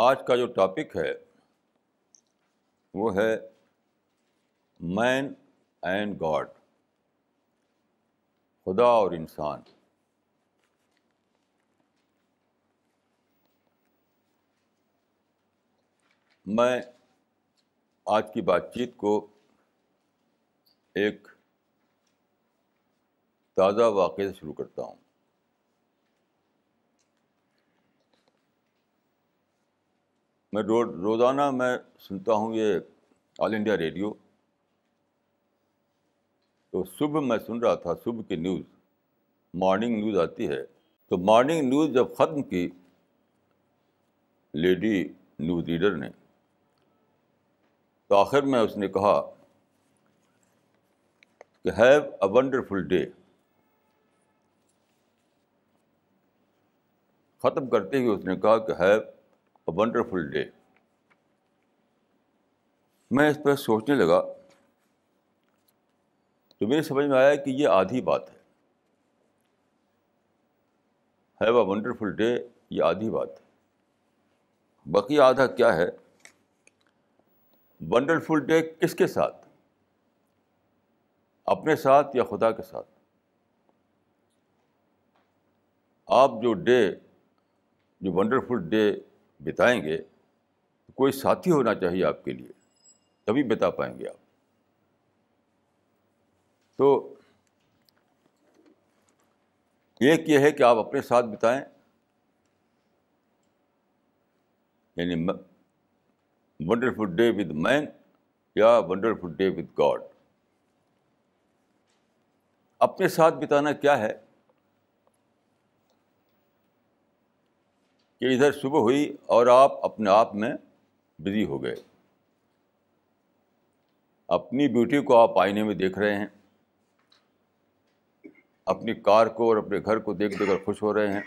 आज का जो टॉपिक है वो है मैन एंड गॉड खुदा और इंसान मैं आज की बातचीत को एक ताज़ा वाक़ से शुरू करता हूँ मैं रो रोज़ाना मैं सुनता हूँ ये ऑल इंडिया रेडियो तो सुबह मैं सुन रहा था सुबह की न्यूज़ मॉर्निंग न्यूज़ आती है तो मॉर्निंग न्यूज़ जब ख़त्म की लेडी न्यूज़ रीडर ने तो आखिर में उसने कहा कि हैव अ वंडरफुल डे ख़त्म करते ही उसने कहा कि हैव अ वंडरफुल डे मैं इस पर सोचने लगा तो मेरे समझ में आया कि ये आधी बात है हैव अ वंडरफुल डे ये आधी बात है बाकी आधा क्या है वंडरफुल डे किसके साथ अपने साथ या खुदा के साथ आप जो डे जो वंडरफुल डे बिताएंगे तो कोई साथी होना चाहिए आपके लिए तभी बिता पाएंगे आप तो एक ये है कि आप अपने साथ बिताएं यानी वंडरफुल डे विद मैन या वंडरफुल डे विद गॉड अपने साथ बिताना क्या है कि इधर सुबह हुई और आप अपने आप में बिजी हो गए अपनी ब्यूटी को आप आईने में देख रहे हैं अपनी कार को और अपने घर को देख देख खुश हो रहे हैं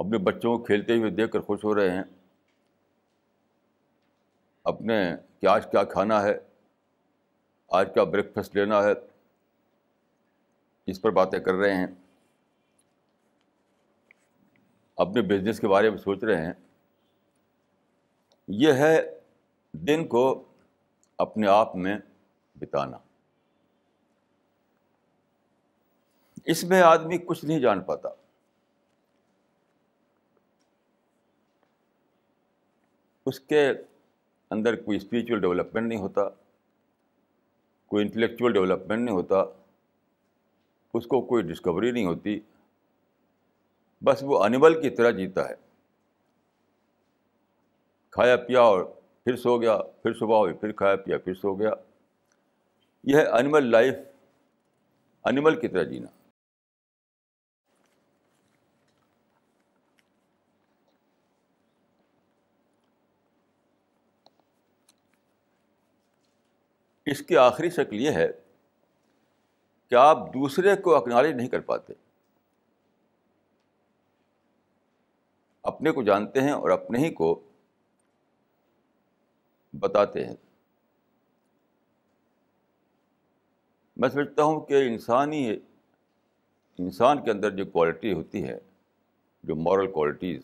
अपने बच्चों को खेलते हुए देख कर खुश हो रहे हैं अपने कि आज क्या खाना है आज क्या ब्रेकफास्ट लेना है इस पर बातें कर रहे हैं अपने बिजनेस के बारे में सोच रहे हैं यह है दिन को अपने आप में बिताना इसमें आदमी कुछ नहीं जान पाता उसके अंदर कोई स्पिरिचुअल डेवलपमेंट नहीं होता कोई इंटेलेक्चुअल डेवलपमेंट नहीं होता उसको कोई डिस्कवरी नहीं होती बस वो अनिमल की तरह जीता है खाया पिया और फिर सो गया फिर सुबह हुई फिर खाया पिया फिर सो गया यह एनिमल लाइफ अनिमल की तरह जीना इसकी आखिरी शक्ल ये है कि आप दूसरे को अकनॉलेज नहीं कर पाते अपने को जानते हैं और अपने ही को बताते हैं मैं समझता हूँ कि इंसानी इंसान के अंदर जो क्वालिटी होती है जो मॉरल क्वालिटीज़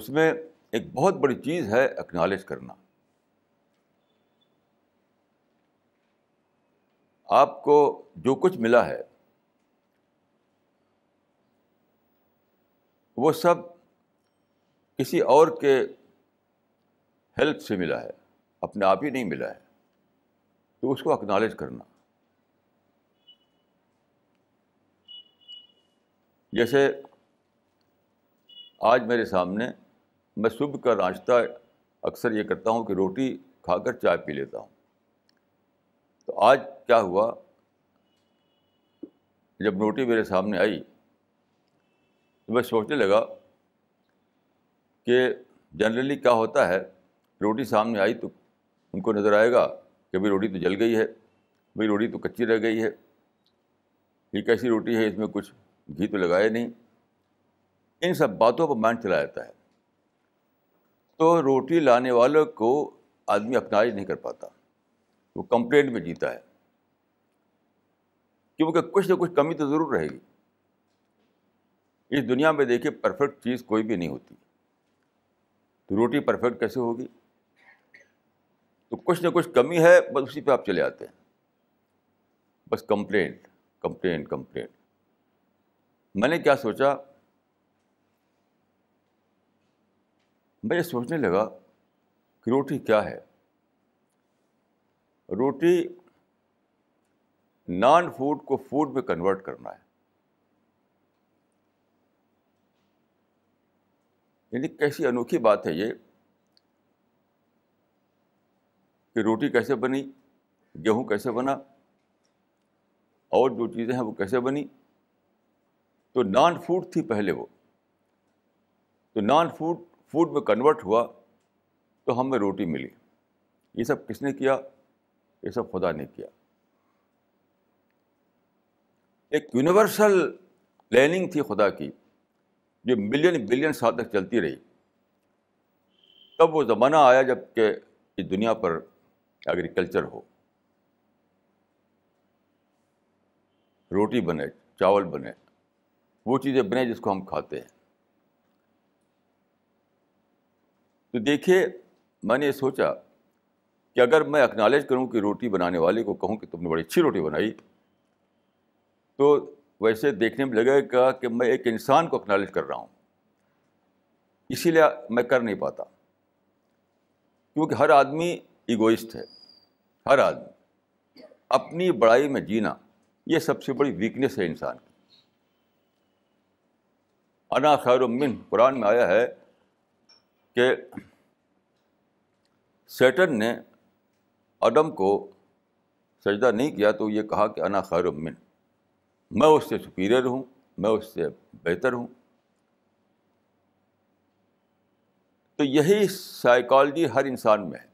उसमें एक बहुत बड़ी चीज़ है एक्नॉलेज करना आपको जो कुछ मिला है वो सब किसी और के हेल्प से मिला है अपने आप ही नहीं मिला है तो उसको अक्नॉलेज करना जैसे आज मेरे सामने मैं सुबह का नाश्ता अक्सर ये करता हूँ कि रोटी खाकर चाय पी लेता हूँ तो आज क्या हुआ जब रोटी मेरे सामने आई तो मैं सोचने लगा कि जनरली क्या होता है रोटी सामने आई तो उनको नज़र आएगा कि भाई रोटी तो जल गई है भाई रोटी तो कच्ची रह गई है ये कैसी रोटी है इसमें कुछ घी तो लगाया नहीं इन सब बातों पर मान चला जाता है तो रोटी लाने वालों को आदमी अपना नहीं कर पाता वो कंप्लेंट में जीता है क्योंकि कुछ ना कुछ कमी तो ज़रूर रहेगी इस दुनिया में देखिए परफेक्ट चीज़ कोई भी नहीं होती तो रोटी परफेक्ट कैसे होगी तो कुछ ना कुछ कमी है बस उसी पे आप चले आते हैं बस कंप्लेंट कंप्लेंट कंप्लेंट मैंने क्या सोचा मैं सोचने लगा कि रोटी क्या है रोटी नॉन फूड को फूड में कन्वर्ट करना है यानी कैसी अनोखी बात है ये कि रोटी कैसे बनी गेहूँ कैसे बना और जो चीज़ें हैं वो कैसे बनी तो नॉन फूड थी पहले वो तो नॉन फूड फूड में कन्वर्ट हुआ तो हमें रोटी मिली ये सब किसने किया ये सब खुदा ने किया एक यूनिवर्सल प्लानिंग थी खुदा की जो मिलियन बिलियन साल तक चलती रही तब वो ज़माना आया जब के इस दुनिया पर एग्रीकल्चर हो रोटी बने चावल बने वो चीज़ें बने जिसको हम खाते हैं तो देखिए मैंने सोचा कि अगर मैं एक्नॉलेज करूं कि रोटी बनाने वाले को कहूं कि तुमने बड़ी अच्छी रोटी बनाई तो वैसे देखने में लगेगा कि मैं एक इंसान को एक्नॉलेज कर रहा हूँ इसीलिए मैं कर नहीं पाता क्योंकि हर आदमी इगोइस्ट है हर आदमी अपनी बड़ाई में जीना ये सबसे बड़ी वीकनेस है इंसान की अना खैर मिन कुरान में आया है कि सेटन ने अडम को सजदा नहीं किया तो ये कहा कि अना खैर मिन मैं उससे सुपीरियर हूँ मैं उससे बेहतर हूँ तो यही साइकोलॉजी हर इंसान में है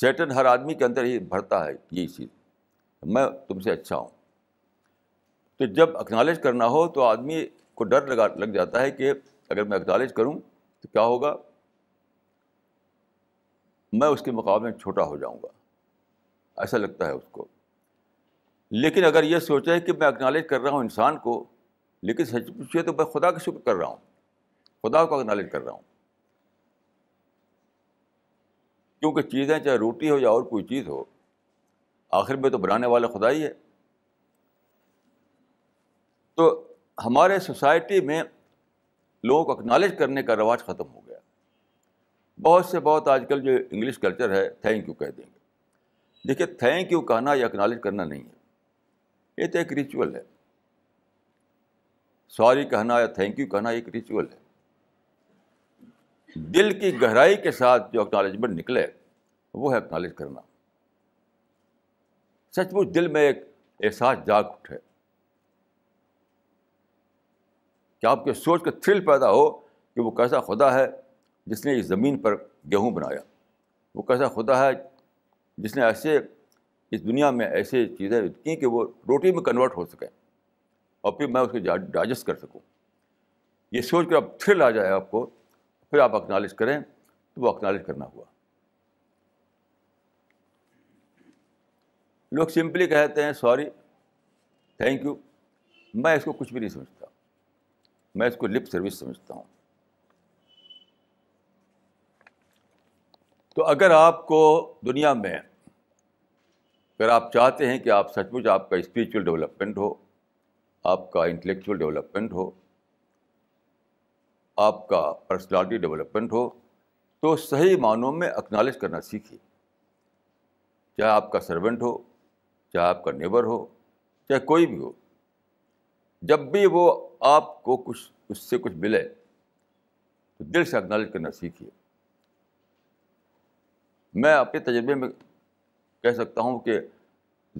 सेटन हर आदमी के अंदर ही भरता है ये चीज़ मैं तुमसे अच्छा हूँ तो जब एक्नॉलेज करना हो तो आदमी को डर लगा लग जाता है कि अगर मैं एक्नॉलेज करूँ तो क्या होगा मैं उसके मुकाबले में छोटा हो जाऊँगा ऐसा लगता है उसको लेकिन अगर ये सोचा है कि मैं एक्नॉलेज कर रहा हूँ इंसान को लेकिन सच पूछिए तो मैं खुदा का शुक्र कर रहा हूँ खुदा को एक्नॉलेज कर रहा हूँ क्योंकि चीज़ें चाहे रोटी हो या और कोई चीज़ हो आखिर में तो बनाने वाला खुदा ही है तो हमारे सोसाइटी में लोगों को एक्नॉलेज करने का रवाज ख़त्म हो गया बहुत से बहुत आजकल जो इंग्लिश कल्चर है थैंक यू कह देंगे देखिए थैंक यू कहना या एक्नॉलेज करना नहीं है ये तो एक रिचुअल है सॉरी कहना या थैंक यू कहना एक रिचुअल है दिल की गहराई के साथ जो एक्नॉलेजमेंट निकले वो है एक्नॉलेज करना सचमुच दिल में एक एहसास जाग उठे कि आपके सोच का थ्रिल पैदा हो कि वो कैसा खुदा है जिसने इस ज़मीन पर गेहूँ बनाया वो कैसा खुदा है जिसने ऐसे इस दुनिया में ऐसे चीज़ें की कि वो रोटी में कन्वर्ट हो सकें और फिर मैं उसको डाइजेस्ट कर सकूँ ये सोच कर अब फिर आ जाए आपको फिर आप अक्नॉलेज करें तो वो एक्नॉलेज करना हुआ लोग सिंपली कहते हैं सॉरी थैंक यू मैं इसको कुछ भी नहीं समझता मैं इसको लिप सर्विस समझता हूँ तो अगर आपको दुनिया में अगर आप चाहते हैं कि आप सचमुच आपका स्पिरिचुअल डेवलपमेंट हो आपका इंटेलेक्चुअल डेवलपमेंट हो आपका पर्सनालिटी डेवलपमेंट हो तो सही मानों में अक्नॉलेज करना सीखिए चाहे आपका सर्वेंट हो चाहे आपका नेबर हो चाहे कोई भी हो जब भी वो आपको कुछ उससे कुछ मिले तो दिल से अक्नॉलेज करना सीखिए मैं अपने तजर्बे में कह सकता हूँ कि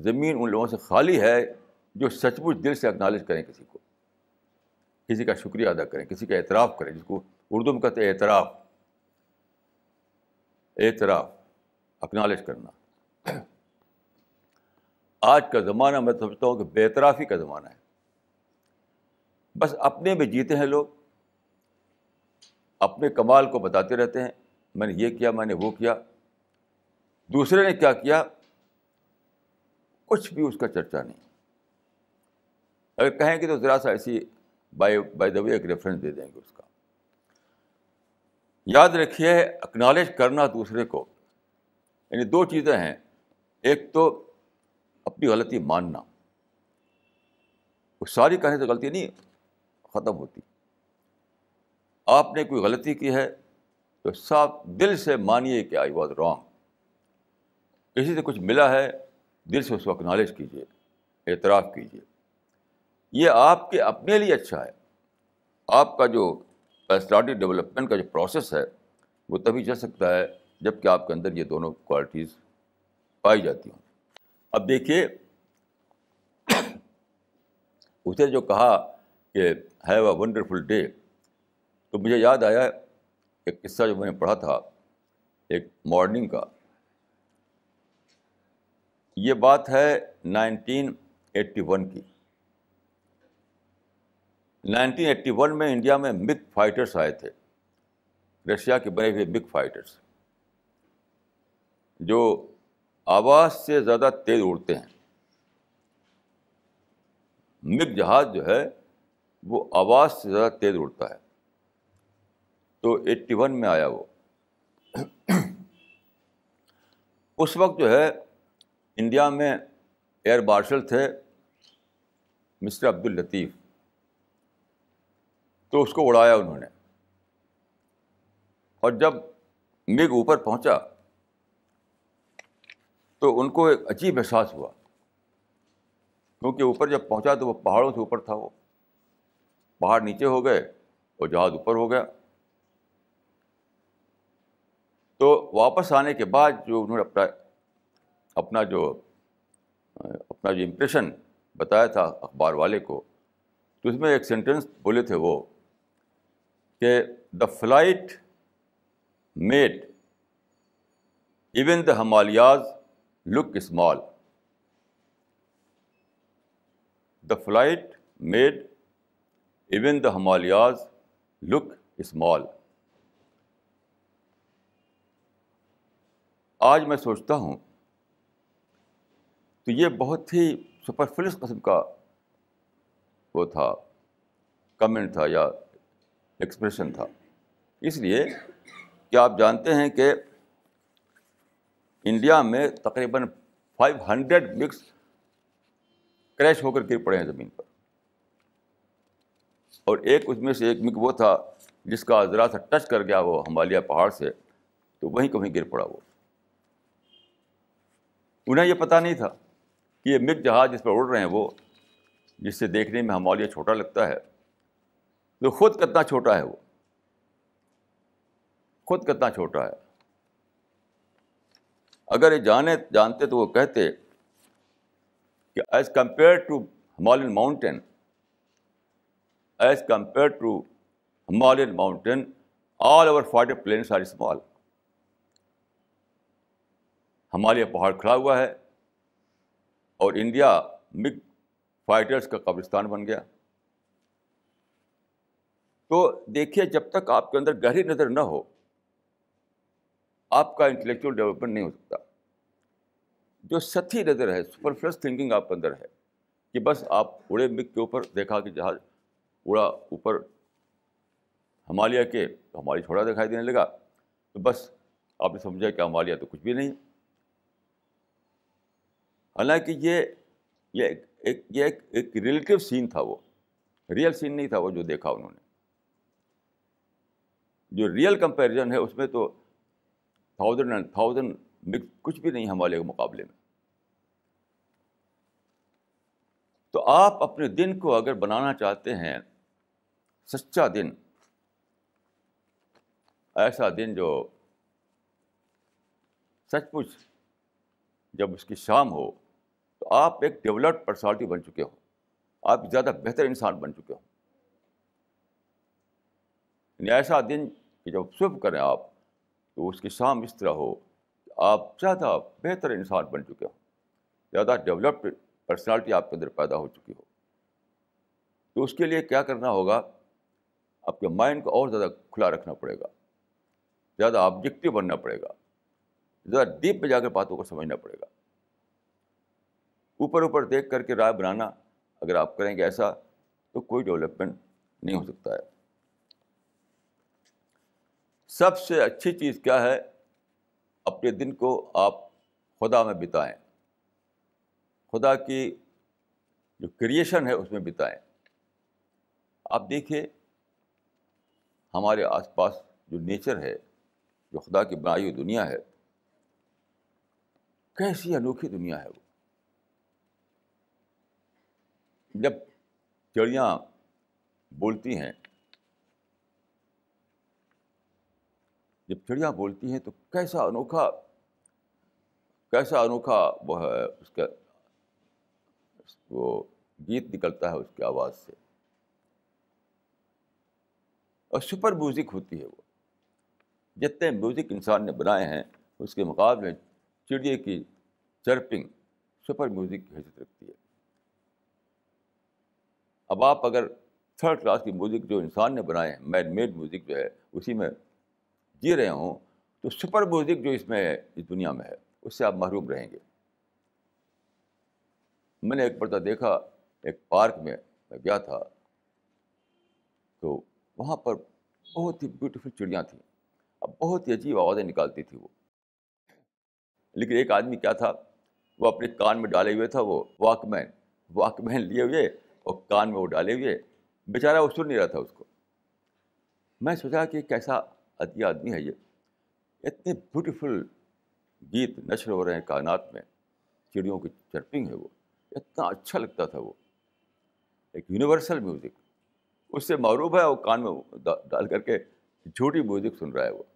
ज़मीन उन लोगों से खाली है जो सचमुच दिल से एक्नॉलेज करें किसी को किसी का शुक्रिया अदा करें किसी का एतराफ़ करें जिसको उर्दू में कहते हैं एतराफ़ एतराफ़ एक्नॉलेज करना आज का ज़माना मैं समझता हूँ कि बेतराफ़ी का ज़माना है बस अपने में जीते हैं लोग अपने कमाल को बताते रहते हैं मैंने ये किया मैंने वो किया दूसरे ने क्या किया कुछ भी उसका चर्चा नहीं अगर कहेंगे तो ज़रा सा ऐसी बाय बाय द वे एक रेफरेंस दे देंगे उसका याद रखिए अक्नॉलेज करना दूसरे को यानी दो चीज़ें हैं एक तो अपनी गलती मानना वो सारी कहने से तो गलती नहीं ख़त्म होती आपने कोई गलती की है तो साफ दिल से मानिए कि आई वॉज रॉन्ग किसी से कुछ मिला है दिल से उसको एक्नॉलेज कीजिए एतराफ़ कीजिए ये आपके अपने लिए अच्छा है आपका जो पर्सनालिटी डेवलपमेंट का जो प्रोसेस है वो तभी चल सकता है जबकि आपके अंदर ये दोनों क्वालिटीज़ पाई जाती हों अब देखिए उसे जो कहा कि हैव अ वंडरफुल डे तो मुझे याद आया एक किस्सा जो मैंने पढ़ा था एक मॉर्निंग का ये बात है 1981 की 1981 में इंडिया में मिग फाइटर्स आए थे रशिया के बने हुए मिग फाइटर्स जो आवाज़ से ज़्यादा तेज़ उड़ते हैं मिग जहाज़ जो है वो आवाज़ से ज़्यादा तेज़ उड़ता है तो 81 में आया वो उस वक्त जो है इंडिया में एयर मार्शल थे मिस्टर अब्दुल लतीफ़ तो उसको उड़ाया उन्होंने और जब मिग ऊपर पहुंचा तो उनको एक अजीब एहसास हुआ क्योंकि ऊपर जब पहुंचा तो वो पहाड़ों से ऊपर था वो पहाड़ नीचे हो गए और जहाज़ ऊपर हो गया तो वापस आने के बाद जो उन्होंने अपना अपना जो अपना जो इम्प्रेशन बताया था अखबार वाले को तो उसमें एक सेंटेंस बोले थे वो कि the flight made even the Himalayas look small the flight made even the Himalayas look small आज मैं सोचता हूँ तो ये बहुत ही सुपरफ्लिस कस्म का वो था कमेंट था या एक्सप्रेशन था इसलिए कि आप जानते हैं कि इंडिया में तकरीबन 500 मिक्स क्रैश होकर गिर पड़े हैं ज़मीन पर और एक उसमें से एक मिक वो था जिसका ज़रा सा टच कर गया वो हमालिया पहाड़ से तो वहीं कहीं गिर पड़ा वो उन्हें ये पता नहीं था कि ये मिग जहाज़ जिस पर उड़ रहे हैं वो जिससे देखने में हमारे लिए छोटा लगता है तो खुद कितना छोटा है वो खुद कितना छोटा है अगर ये जाने जानते तो वो कहते कि as compare to Himalayan mountain as compare to Himalayan mountain all over fighter planes are small हमारे पहाड़ खड़ा हुआ है और इंडिया मिग फाइटर्स का कब्रिस्तान बन गया तो देखिए जब तक आपके अंदर गहरी नज़र न हो आपका इंटेलेक्चुअल डेवलपमेंट नहीं हो सकता जो सती नज़र है सुपरफ्लस थिंकिंग आपके अंदर है कि बस आप उड़े मिग के ऊपर देखा कि जहाज़ उड़ा ऊपर हमालिया के तो हमारी छोड़ा दिखाई देने लगा तो बस आपने समझा कि हमालिया तो कुछ भी नहीं हालांकि ये ये एक ये एक, एक रिलेटिव सीन था वो रियल सीन नहीं था वो जो देखा उन्होंने जो रियल कंपैरिजन है उसमें तो थाउजेंड एंड थाउजेंड कुछ भी नहीं हमारे मुकाबले में तो आप अपने दिन को अगर बनाना चाहते हैं सच्चा दिन ऐसा दिन जो सचमुच जब उसकी शाम हो आप एक डेवलप्ड पर्सनालिटी बन चुके हो आप ज़्यादा बेहतर इंसान बन चुके हो ऐसा दिन कि जब शुभ करें आप तो उसकी शाम इस तरह हो कि आप ज़्यादा बेहतर इंसान बन चुके हो ज़्यादा डेवलप्ड पर्सनालिटी आपके अंदर पैदा हो चुकी हो तो उसके लिए क्या करना होगा आपके माइंड को और ज़्यादा खुला रखना पड़ेगा ज़्यादा ऑब्जेक्टिव बनना पड़ेगा ज़्यादा डीप में जाकर बातों को समझना पड़ेगा ऊपर ऊपर देख करके राय बनाना अगर आप करेंगे ऐसा तो कोई डेवलपमेंट नहीं हो सकता है सबसे अच्छी चीज़ क्या है अपने दिन को आप खुदा में बिताएं खुदा की जो क्रिएशन है उसमें बिताएं आप देखिए हमारे आसपास जो नेचर है जो खुदा की बनाई हुई दुनिया है कैसी अनोखी दुनिया है वो जब चिड़ियाँ बोलती हैं जब चिड़िया बोलती हैं तो कैसा अनोखा कैसा अनोखा वो है उसका वो गीत निकलता है उसकी आवाज़ से और सुपर म्यूज़िक होती है वो जितने म्यूज़िक इंसान ने बनाए हैं उसके मुकाबले चिड़िए की चर्पिंग सुपर म्यूज़िक की हैसियत रखती है अब आप अगर थर्ड क्लास की म्यूज़िक जो इंसान ने बनाए हैं मैन मेड म्यूज़िक जो है उसी में जी रहे हों तो सुपर म्यूज़िक जो इसमें है इस दुनिया में है उससे आप महरूम रहेंगे मैंने एक पड़ता देखा एक पार्क में मैं गया था तो वहाँ पर बहुत ही ब्यूटीफुल चिड़ियाँ थी अब बहुत ही अजीब आवाज़ें निकालती थी वो लेकिन एक आदमी क्या था वो अपने कान में डाले हुए था वो वॉकमैन वॉकमैन लिए हुए और कान में वो डाले हुए बेचारा वो सुन नहीं रहा था उसको मैं सोचा कि कैसा अति आदमी है ये इतने ब्यूटीफुल गीत नशर हो रहे हैं कायनात में चिड़ियों की चर्पिंग है वो इतना अच्छा लगता था वो एक यूनिवर्सल म्यूज़िक उससे मरूब है और कान में डाल करके झूठी म्यूज़िक सुन रहा है वो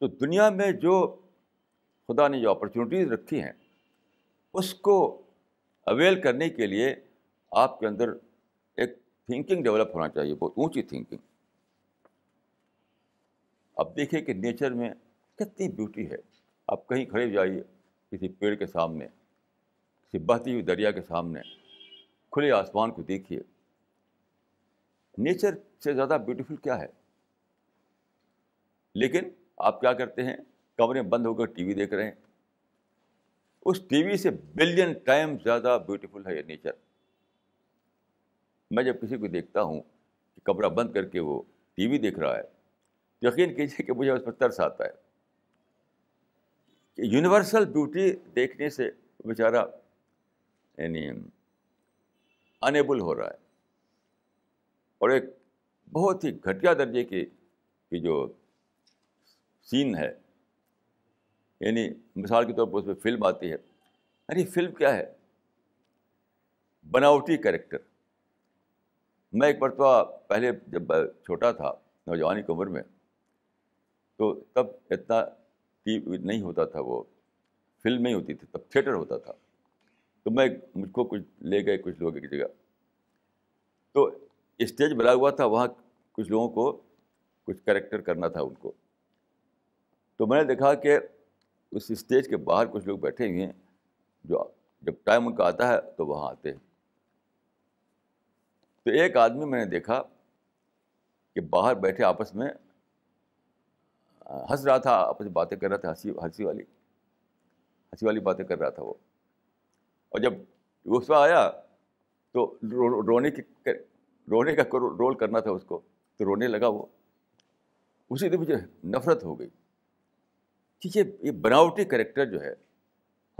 तो दुनिया में जो खुदा ने जो अपॉर्चुनिटीज़ रखी हैं उसको अवेल करने के लिए आपके अंदर एक थिंकिंग डेवलप होना चाहिए बहुत ऊंची थिंकिंग अब देखिए कि नेचर में कितनी ब्यूटी है आप कहीं खड़े जाइए किसी पेड़ के सामने किसी बहती हुई दरिया के सामने खुले आसमान को देखिए नेचर से ज़्यादा ब्यूटीफुल क्या है लेकिन आप क्या करते हैं कमरे बंद होकर टीवी देख रहे हैं उस टीवी से बिलियन टाइम ज़्यादा ब्यूटीफुल है ये नेचर मैं जब किसी को देखता हूँ कि कमरा बंद करके वो टीवी देख रहा है तो यकीन कीजिए कि मुझे उस पर तरस आता है यूनिवर्सल ब्यूटी देखने से बेचारा यानी अनेबल हो रहा है और एक बहुत ही घटिया दर्जे की जो सीन है यानी मिसाल के तौर पर उसमें फिल्म आती है अरे फिल्म क्या है बनावटी कैरेक्टर मैं एक मरतबा तो पहले जब छोटा था नौजवानी की उम्र में तो तब इतना टी नहीं होता था वो फिल्म नहीं होती थी तब थिएटर होता था तो मैं मुझको कुछ ले गए कुछ लोग एक जगह तो स्टेज बना हुआ था वहाँ कुछ लोगों को कुछ करेक्टर करना था उनको तो मैंने देखा कि उस स्टेज के बाहर कुछ लोग बैठे हुए हैं जो जब टाइम उनका आता है तो वहाँ आते हैं तो एक आदमी मैंने देखा कि बाहर बैठे आपस में हंस रहा था आपस में बातें कर रहा था हंसी हंसी वाली हंसी वाली बातें कर रहा था वो और जब गुस्सा आया तो रो, रोने की कर, रोने का रोल करना था उसको तो रोने लगा वो उसी दिन मुझे नफरत हो गई कि ये ये बनावटी करेक्टर जो है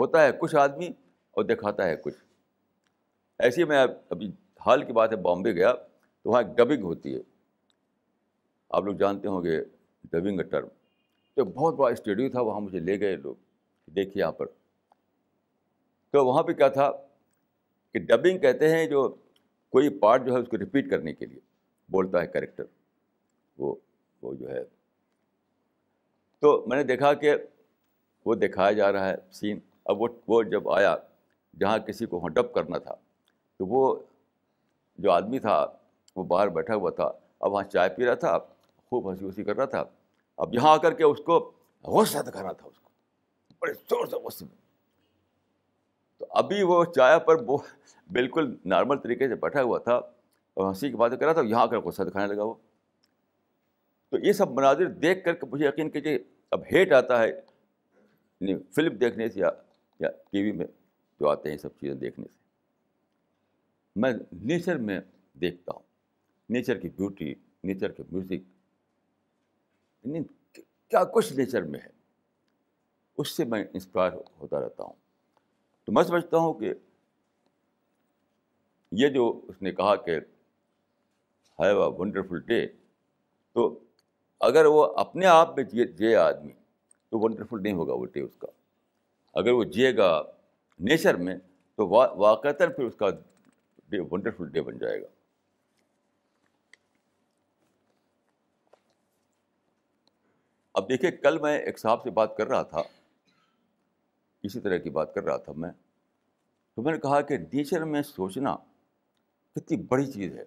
होता है कुछ आदमी और दिखाता है कुछ ऐसे मैं अभी हाल की बात है बॉम्बे गया तो वहाँ डबिंग होती है आप लोग जानते होंगे डबिंग का टर्म तो बहुत बड़ा स्टूडियो था वहाँ मुझे ले गए लोग देखिए यहाँ पर तो वहाँ पे क्या था कि डबिंग कहते हैं जो कोई पार्ट जो है उसको रिपीट करने के लिए बोलता है करेक्टर वो वो जो है तो मैंने देखा कि वो दिखाया जा रहा है सीन अब वो वो जब आया जहाँ किसी को हडप करना था तो वो जो आदमी था वो बाहर बैठा हुआ था अब वहाँ चाय पी रहा था खूब हंसी हंसी कर रहा था अब यहाँ आकर के उसको गुस्सा दिखाना था उसको बड़े ज़ोर से गुस्से में तो अभी वो चाय पर वो बिल्कुल नॉर्मल तरीके से बैठा हुआ था और हंसी की बात कर रहा था यहाँ आकर गुस्सा दिखाने लगा वो तो ये सब मनाजिर देख करके मुझे यकीन कीजिए अब हेट आता है नहीं फिल्म देखने से या, या वी में जो आते हैं सब चीज़ें देखने से मैं नेचर में देखता हूँ नेचर की ब्यूटी नेचर के म्यूज़िक क्या कुछ नेचर में है उससे मैं इंस्पायर होता रहता हूँ तो मैं समझता हूँ कि ये जो उसने कहा कि हैव अ वंडरफुल डे तो अगर वो अपने आप में जिए जिए आदमी तो वंडरफुल नहीं होगा वो डे उसका अगर वो जिएगा नेचर में तो वा वाकता फिर उसका डे वंडरफुल डे बन जाएगा अब देखिए कल मैं एक साहब से बात कर रहा था इसी तरह की बात कर रहा था मैं तो मैंने कहा कि नेचर में सोचना कितनी बड़ी चीज़ है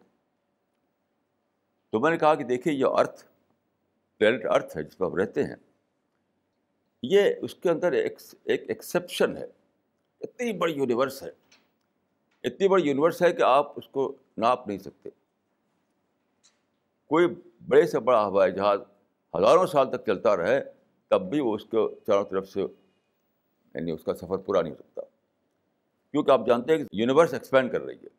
तो मैंने कहा कि देखिए ये अर्थ प्लेनेट अर्थ है जिस पर हम रहते हैं ये उसके अंदर एक एक एक्सेप्शन है इतनी बड़ी यूनिवर्स है इतनी बड़ी यूनिवर्स है कि आप उसको नाप नहीं सकते कोई बड़े से बड़ा हवाई जहाज़ हज़ारों साल तक चलता रहे तब भी वो उसको चारों तरफ से यानी उसका सफ़र पूरा नहीं हो सकता क्योंकि आप जानते हैं कि यूनिवर्स एक्सपेंड कर रही है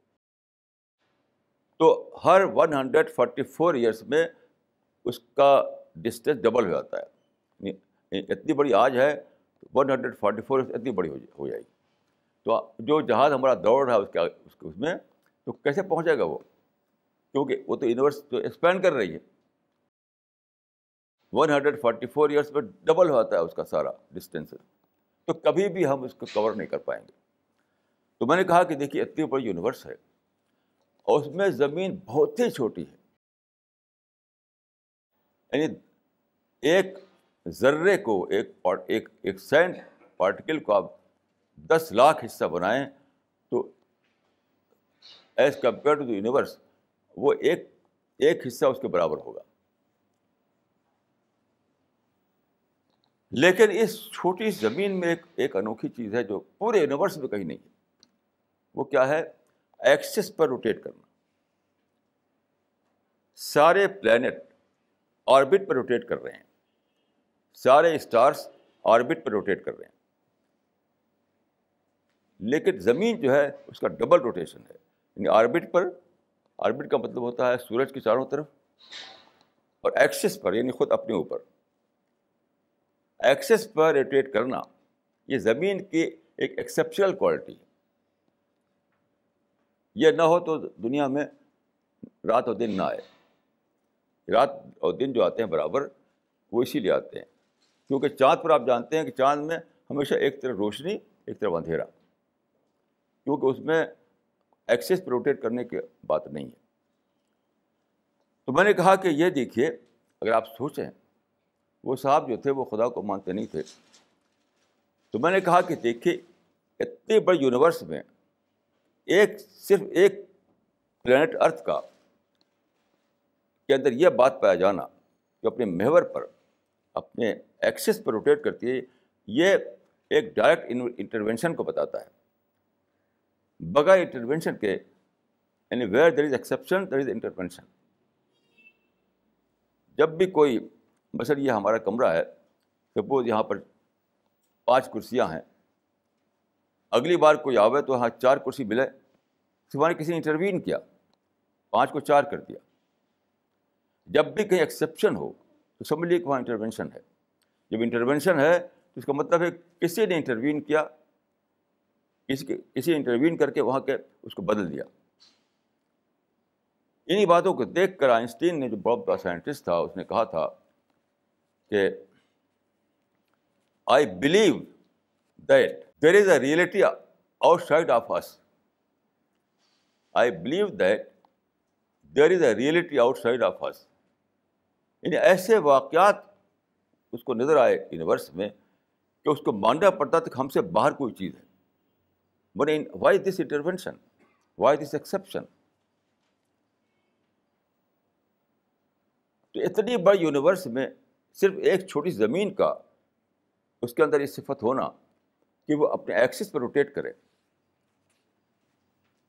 तो हर 144 ईयर्स में उसका डिस्टेंस डबल हो जाता है इतनी बड़ी आज है वन हंड्रेड फोर्टी फोर इतनी बड़ी हो, हो जाएगी तो जो जहाज़ हमारा दौड़ रहा है उसके उसके उसमें तो कैसे पहुंचेगा वो क्योंकि वो तो यूनिवर्स तो एक्सपैंड कर रही है one hundred forty four years में डबल हो जाता है उसका सारा डिस्टेंस तो कभी भी हम उसको कवर नहीं कर पाएंगे तो मैंने कहा कि देखिए इतनी बड़ी यूनिवर्स है और उसमें ज़मीन बहुत ही छोटी है यानी एक ज़र्रे को एक और एक एक सेंट पार्टिकल को आप दस लाख हिस्सा बनाएं तो as compare to the universe वो एक एक हिस्सा उसके बराबर होगा लेकिन इस छोटी ज़मीन में एक एक अनोखी चीज़ है जो पूरे यूनिवर्स में कहीं नहीं है वो क्या है एक्सिस पर रोटेट करना सारे प्लैनेट ऑर्बिट पर रोटेट कर रहे हैं सारे स्टार्स ऑर्बिट पर रोटेट कर रहे हैं लेकिन ज़मीन जो है उसका डबल रोटेशन है यानी ऑर्बिट पर ऑर्बिट का मतलब होता है सूरज के चारों तरफ और एक्सेस पर यानी खुद अपने ऊपर एक्सेस पर रोटेट करना ये ज़मीन की एक एक्सेप्शनल क्वालिटी है यह ना हो तो दुनिया में रात और दिन ना आए रात और दिन जो आते हैं बराबर वो इसीलिए आते हैं क्योंकि चाँद पर आप जानते हैं कि चाँद में हमेशा एक तरफ रोशनी एक तरफ अंधेरा क्योंकि उसमें एक्सेस पर रोटेट करने की बात नहीं है तो मैंने कहा कि ये देखिए अगर आप सोचें वो साहब जो थे वो खुदा को मानते नहीं थे तो मैंने कहा कि देखिए इतने बड़े यूनिवर्स में एक सिर्फ एक प्लेनेट अर्थ का के अंदर यह बात पाया जाना जो अपने मेहवर पर अपने एक्सेस पर रोटेट करती है ये एक डायरेक्ट इंटरवेंशन को बताता है बगैर इंटरवेंशन के यानी where there is exception there is intervention जब भी कोई मसल ये हमारा कमरा है सपोज़ यहाँ पर पांच कुर्सियाँ हैं अगली बार कोई आवे तो यहाँ चार कुर्सी मिले सिवाय किसी ने इंटरवीन किया पांच को चार कर दिया जब भी कहीं एक्सेप्शन हो तो समझ लीजिए कि वहाँ इंटरवेंशन है जब इंटरवेंशन है तो इसका मतलब है किसी ने इंटरवीन किया इसके इसी इंटरवीन करके वहाँ के उसको बदल दिया इन्हीं बातों को देख कर आइंस्टीन ने जो बहुत बड़ा साइंटिस्ट था उसने कहा था कि I believe that there is a reality outside of us I believe that there is a reality outside of us यानी ऐसे वाक़ात उसको नज़र आए यूनिवर्स में कि उसको मानना पड़ता था कि हमसे बाहर कोई चीज़ है but in why this intervention why this exception तो इतनी बड़ी यूनिवर्स में सिर्फ एक छोटी ज़मीन का उसके अंदर ये सिफत होना कि वो अपने एक्सिस पर रोटेट करे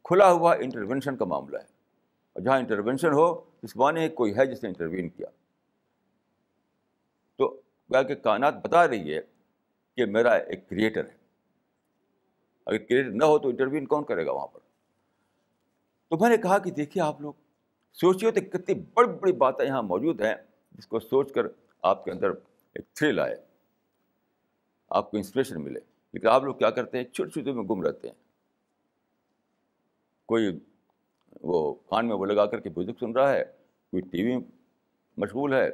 खुला हुआ इंटरवेंशन का मामला है और जहाँ इंटरवेंशन हो इस माने कोई है जिसने इंटरवीन किया क्या कि कायनात बता रही है कि मेरा एक क्रिएटर है अगर क्रिएटर ना हो तो इंटरव्यू कौन करेगा वहाँ पर तो मैंने कहा कि देखिए आप लोग सोचिए तो कितनी बड़ी बड़ी बातें यहाँ मौजूद हैं जिसको सोच कर आपके अंदर एक थ्रिल आए आपको इंस्पिरेशन मिले लेकिन आप लोग क्या करते हैं छोटे छोटे में गुम रहते हैं कोई वो कान में वो लगा करके म्यूज़िक सुन रहा है कोई टीवी में मशगूल है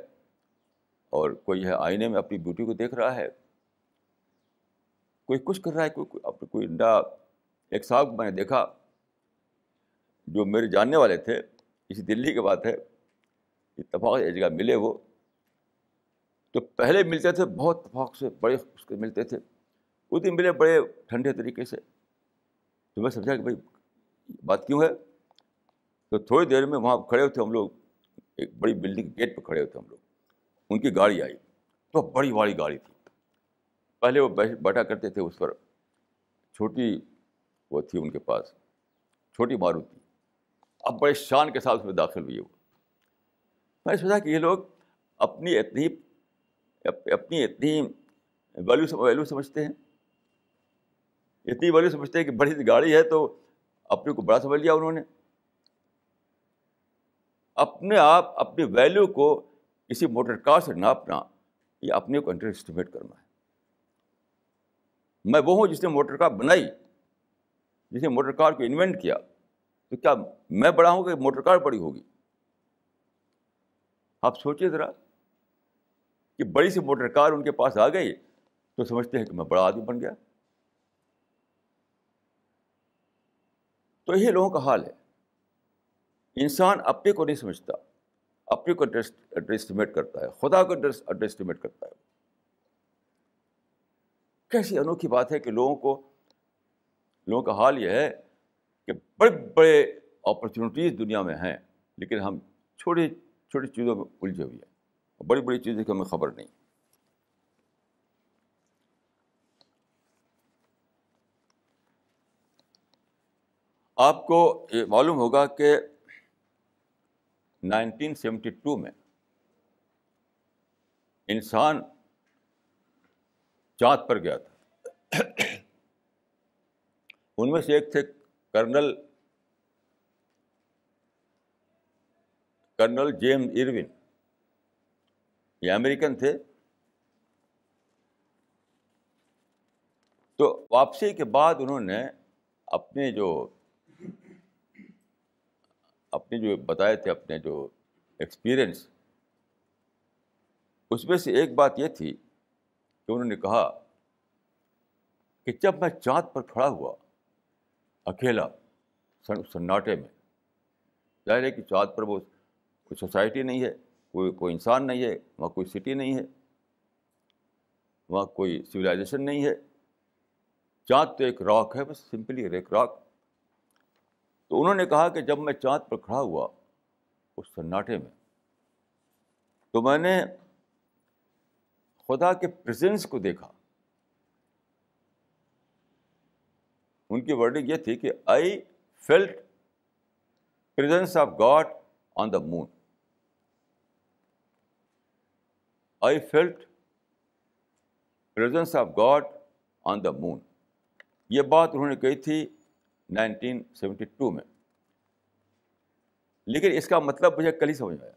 और कोई है आईने में अपनी ब्यूटी को देख रहा है कोई कुछ कर रहा है कोई कोई अपने कोई इंडा एक साहब को मैंने देखा जो मेरे जानने वाले थे इसी दिल्ली के बाद है इतफाक़ एक जगह मिले वो तो पहले मिलते थे बहुत तफाक से बड़े उसके मिलते थे उस दिन मिले बड़े ठंडे तरीके से तो मैं समझा कि भाई बात क्यों है तो थोड़ी देर में वहाँ खड़े होते हम लोग एक बड़ी बिल्डिंग गेट पर खड़े होते हम लोग उनकी गाड़ी आई तो बड़ी वाली गाड़ी थी पहले वो बैठा करते थे उस पर छोटी वो थी उनके पास छोटी मारू थी अब बड़े शान के साथ उसमें दाखिल हुए वो मैंने सोचा कि ये लोग अपनी इतनी अप, अपनी इतनी वैल्यू सम, वैल्यू समझते हैं इतनी वैल्यू समझते हैं कि बड़ी सी गाड़ी है तो अपने को बड़ा समझ लिया उन्होंने अपने आप अपनी वैल्यू को इसी मोटर कार से नापना ये अपने को अंडर एस्टिमेट करना है मैं वो हूँ जिसने मोटर कार बनाई जिसने मोटर कार को इन्वेंट किया तो क्या मैं बड़ा हूँ कि मोटर कार बड़ी होगी आप सोचिए ज़रा कि बड़ी सी मोटर कार उनके पास आ गई तो समझते हैं कि मैं बड़ा आदमी बन गया तो यही लोगों का हाल है इंसान अपने को नहीं समझता अपने को एड्रेस्टिमेट करता है खुदा को एड्रेस्टिमेट करता है कैसी अनोखी बात है कि लोगों को लोगों का हाल यह है कि बड़े बड़े अपॉर्चुनिटीज़ दुनिया में हैं लेकिन हम छोटी छोटी चीज़ों में उलझे हुए हैं बड़ी बड़ी चीज़ों की हमें खबर नहीं आपको ये मालूम होगा कि 1972 में इंसान चाँद पर गया था उनमें से एक थे कर्नल कर्नल जेम्स इरविन ये अमेरिकन थे तो वापसी के बाद उन्होंने अपने जो अपने जो बताए थे अपने जो एक्सपीरियंस उसमें से एक बात यह थी कि उन्होंने कहा कि जब मैं चाँद पर खड़ा हुआ अकेला सन, सन्नाटे में जाहिर है कि चाँद पर वो कोई सोसाइटी नहीं है कोई कोई इंसान नहीं है वहाँ कोई सिटी नहीं है वहाँ कोई सिविलाइजेशन नहीं है चाँद तो एक रॉक है बस सिंपली एक रॉक तो उन्होंने कहा कि जब मैं चाँद पर खड़ा हुआ उस सन्नाटे में तो मैंने खुदा के प्रेजेंस को देखा उनकी वर्डिंग ये थी कि I felt presence of God on the moon I felt presence of God on the moon ये बात उन्होंने कही थी 1972 में लेकिन इसका मतलब मुझे कल ही समझ आया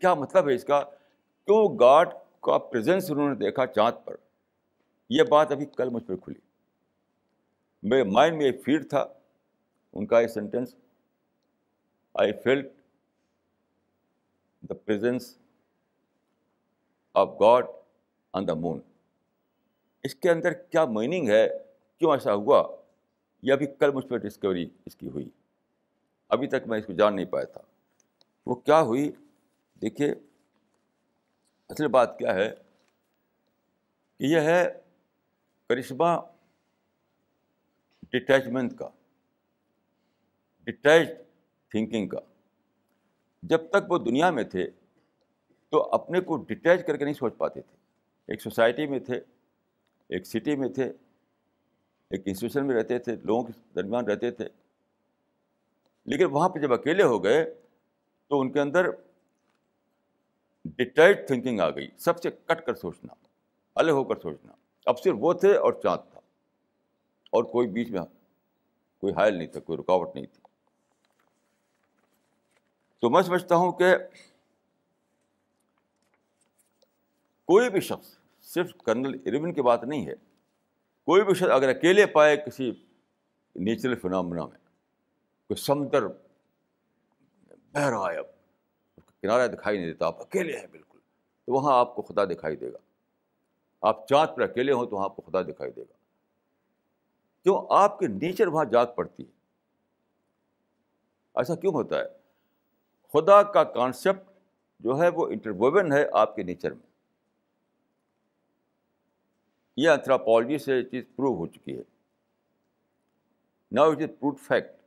क्या मतलब है इसका क्यों तो का प्रेजेंस उन्होंने देखा चाँद पर यह बात अभी कल मुझ पर खुली मेरे माइंड में एक फीड था उनका ये sentence I felt the presence of God on the moon इसके अंदर क्या मीनिंग है क्यों ऐसा हुआ यह अभी कल मुझ पर डिस्कवरी इसकी हुई अभी तक मैं इसको जान नहीं पाया था वो क्या हुई देखिए असल बात क्या है यह है करिश्मा डिटैचमेंट का डिटैच थिंकिंग का जब तक वो दुनिया में थे तो अपने को डिटैच करके नहीं सोच पाते थे एक सोसाइटी में थे एक सिटी में थे एक इंस्टीट्यूशन में रहते थे लोगों के दरमियान रहते थे लेकिन वहाँ पर जब अकेले हो गए तो उनके अंदर डिटेड थिंकिंग आ गई सबसे कट कर सोचना अलग होकर सोचना अब सिर्फ वो थे और चाँद था और कोई बीच में कोई हायल नहीं था कोई रुकावट नहीं थी तो मैं समझता हूँ कि कोई भी शख्स सिर्फ कर्नल इरविन की बात नहीं है कोई भी शख्स अगर अकेले पाए किसी नेचुरल फिनमना में कोई समंदर बह रहा है अब किनारा दिखाई नहीं देता आप अकेले हैं बिल्कुल तो वहाँ आपको खुदा दिखाई देगा आप चाँद पर अकेले हों तो वहाँ आपको खुदा दिखाई देगा क्यों आपके नेचर वहाँ जाग पड़ती है ऐसा क्यों होता है खुदा का कॉन्सेप्ट जो है वो इंटरवोवन है आपके नेचर में ये anthropology से चीज़ प्रूव हो चुकी है now it is prove fact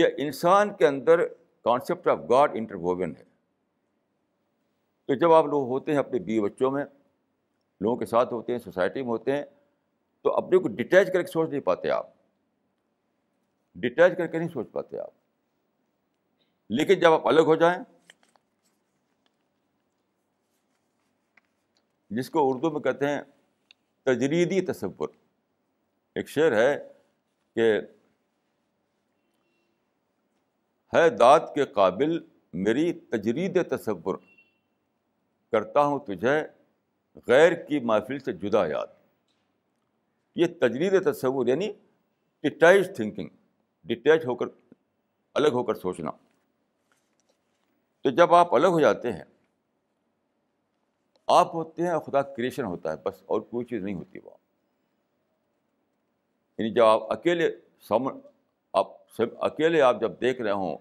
कि इंसान के अंदर कॉन्सेप्ट ऑफ गॉड इंटरवोवन है तो जब आप लोग होते हैं अपने बीवी बच्चों में लोगों के साथ होते हैं सोसाइटी में होते हैं तो अपने को डिटैच करके सोच नहीं पाते आप डिटैच करके नहीं सोच पाते आप लेकिन जब आप अलग हो जाएं जिसको उर्दू में कहते हैं तजरीदी तस्वुर एक शेर है कि है दाद के काबिल मेरी तजरीद तस्वुर करता हूँ तुझे गैर की महफिल से जुदा याद ये तजरीद तस्वुर यानी डिटैच थिंकिंग डिटैच होकर अलग होकर सोचना तो जब आप अलग हो जाते हैं आप होते हैं और खुदा क्रिएशन होता है बस और कोई चीज़ नहीं होती वहाँ यानी जब आप अकेले सम आप सब अकेले आप जब देख रहे हों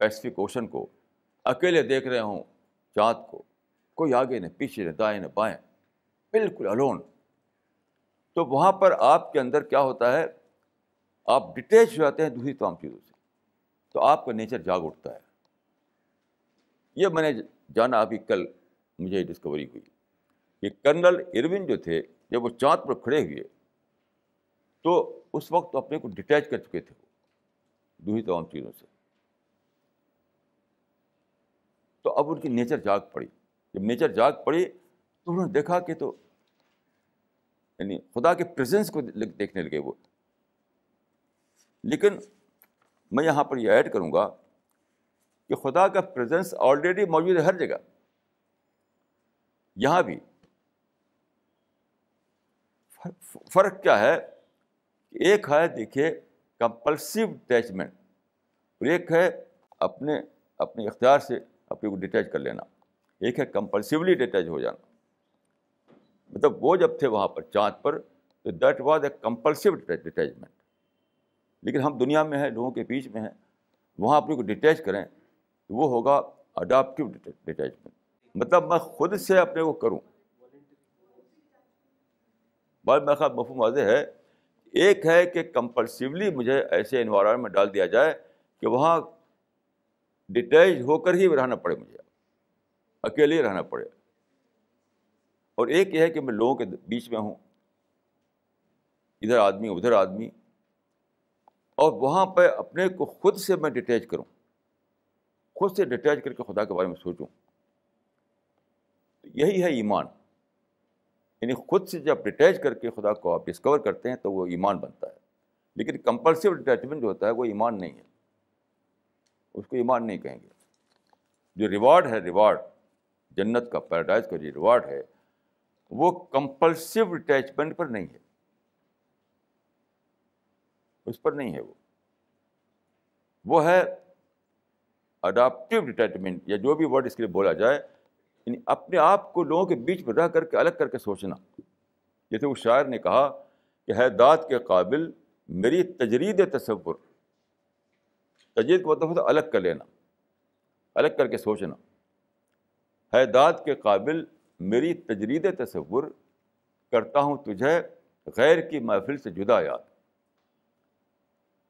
पैसिफिक ओशन को अकेले देख रहे हों चाँद को कोई आगे न पीछे न दाएँ न बाएँ बिल्कुल अलोन तो वहाँ पर आपके अंदर क्या होता है आप डिटेच हो जाते हैं दूसरी तमाम चीज़ों से तो आपका नेचर जाग उठता है यह मैंने जाना अभी कल मुझे डिस्कवरी हुई कि कर्नल इरविन जो थे जब वो चाँद पर खड़े हुए तो उस वक्त तो अपने को डिटैच कर चुके थे वो दूसरी तमाम चीज़ों से तो अब उनकी नेचर जाग पड़ी जब नेचर जाग पड़ी तो उन्होंने देखा कि तो यानी खुदा के प्रेजेंस को देखने लगे वो लेकिन मैं यहाँ पर यह ऐड करूँगा कि खुदा का प्रेजेंस ऑलरेडी मौजूद है हर जगह यहाँ भी फ़र्क क्या है एक है देखिए कंपल्सिव अटैचमेंट और एक है अपने अपने इख्तियार से अपने को डिटैच कर लेना एक है कंपल्सिवली डिटैच हो जाना मतलब वो जब थे वहाँ पर चाँद पर तो that was a compulsive detachment लेकिन हम दुनिया में हैं लोगों के बीच में हैं वहाँ अपने को डिटैच करें तो वो होगा अडाप्टिव डिटैचमेंट मतलब मैं खुद से अपने को करूँ बाल मेरा ख्याल मफहम वाज है एक है कि कंपल्सिवली मुझे ऐसे इन्वायरमेंट डाल दिया जाए कि वहाँ डिटैच होकर ही रहना पड़े मुझे अकेले रहना पड़े और एक यह है कि मैं लोगों के बीच में हूँ इधर आदमी उधर आदमी और वहाँ पर अपने को खुद से मैं डिटैच करूँ खुद से डिटैच करके खुदा के बारे में सोचूँ यही है ईमान यानी खुद से जब डिटैच करके खुदा को आप डिस्कवर करते हैं तो वो ईमान बनता है लेकिन कंपल्सिव डिटैचमेंट जो होता है वो ईमान नहीं है उसको ईमान नहीं कहेंगे जो रिवार्ड है रिवार्ड जन्नत का पैराडाइज का जो रिवार्ड है वो कंपल्सिव डिटैचमेंट पर नहीं है उस पर नहीं है वो वो है अडाप्टिव डिटैचमेंट या जो भी वर्ड इसके लिए बोला जाए यानी अपने आप को लोगों के बीच में रह करके अलग करके सोचना जैसे उस शायर ने कहा कि है दाद के काबिल मेरी तजरीद तस्वुर तजरीद का मतलब होता अलग कर लेना अलग करके सोचना है दाद के काबिल मेरी तजरीद तस्वुर करता हूँ तुझे गैर की महफिल से जुदा याद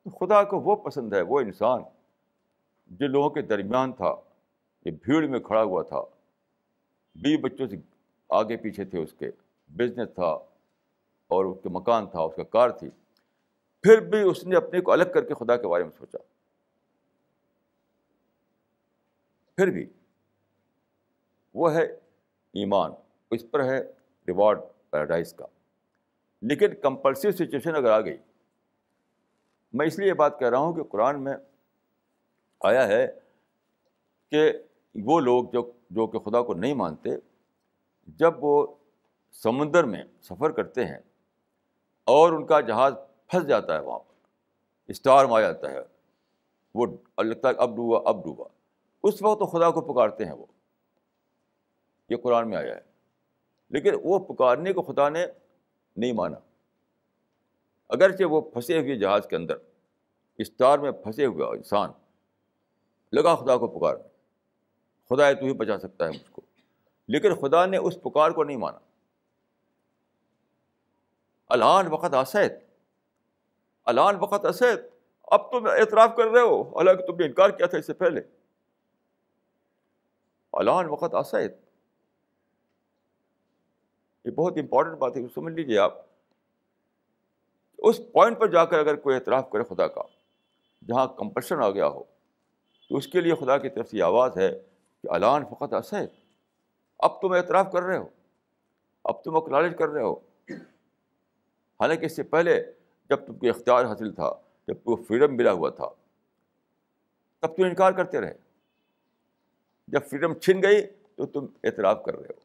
तो खुदा को वो पसंद है वो इंसान जो लोगों के दरमियान था ये भीड़ में खड़ा हुआ था बी बच्चों से आगे पीछे थे उसके बिजनेस था और उसके मकान था उसका कार थी फिर भी उसने अपने को अलग करके खुदा के बारे में सोचा फिर भी वो है ईमान इस पर है रिवॉर्ड पैराडाइज का लेकिन कंपल्सिव सिचुएशन अगर आ गई मैं इसलिए बात कह रहा हूँ कि कुरान में आया है कि वो लोग जो जो कि खुदा को नहीं मानते जब वो समंदर में सफ़र करते हैं और उनका जहाज़ फंस जाता है वहाँ पर स्टार आ जाता है वो लगता है अब डूबा अब डूबा उस वक्त तो खुदा को पुकारते हैं वो ये कुरान में आया है लेकिन वो पुकारने को खुदा ने नहीं माना अगरचे वो फंसे हुए जहाज़ के अंदर स्टार में फंसे हुआ इंसान लगा खुदा को पुकारने खुदा है तू ही बचा सकता है मुझको लेकिन खुदा ने उस पुकार को नहीं माना अलान वक़्त असैद अलान वक़्त असैद अब तुम एतराफ़ कर रहे हो हालांकि तुमने इनकार किया था इससे पहले अलान वक़्त असैद ये बहुत इंपॉर्टेंट बात है समझ लीजिए आप उस पॉइंट पर जाकर अगर कोई एतराफ़ करे खुदा का जहाँ कंपल्शन आ गया हो तो उसके लिए खुदा की तरफ से आवाज़ है कि अलान फ़कत असैद अब तुम एतराफ़ कर रहे हो अब तुम अक्नॉलेज कर रहे हो हालांकि इससे पहले जब तुमको इख्तियार हासिल था जब तुमको फ्रीडम मिला हुआ था तब तुम इनकार करते रहे जब फ्रीडम छिन गई तो तुम एतराफ़ कर रहे हो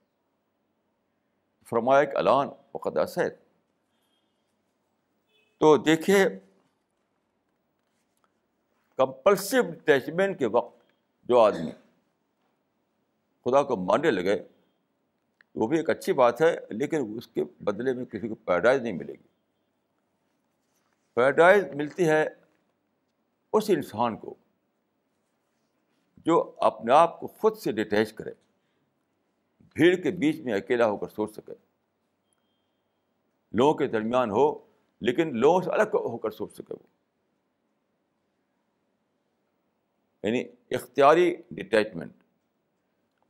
फरमाया अलान वक़द असैद तो देखिए कंपल्सिव डिटैचमेंट के वक्त जो आदमी खुदा को मानने लगे वो भी एक अच्छी बात है लेकिन उसके बदले में किसी को पैराडाइज नहीं मिलेगी पैराडाइज मिलती है उस इंसान को जो अपने आप को खुद से डिटैच करे भीड़ के बीच में अकेला होकर सोच सके लोगों के दरमियान हो लेकिन लोगों से अलग होकर सोच सके वो यानी इख्तियारी डिटैचमेंट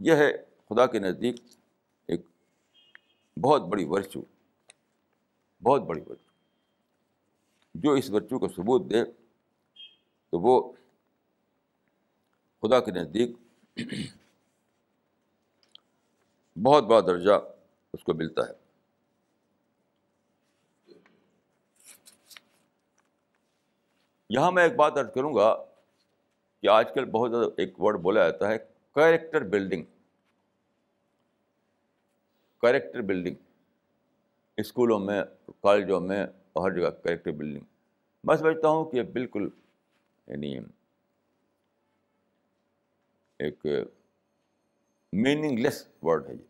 यह है खुदा के नज़दीक एक बहुत बड़ी वर्चू बहुत बड़ी वर्चू जो इस वर्चू को सबूत दे तो वो खुदा के नज़दीक बहुत बड़ा दर्जा उसको मिलता है यहाँ मैं एक बात अर्ज करूँगा कि आजकल बहुत ज़्यादा एक वर्ड बोला जाता है character building कैरेक्टर बिल्डिंग स्कूलों में कॉलेजों में और हर जगह कैरेक्टर बिल्डिंग मैं समझता हूँ कि ये बिल्कुल यानी एक मीनिंगलेस वर्ड है ये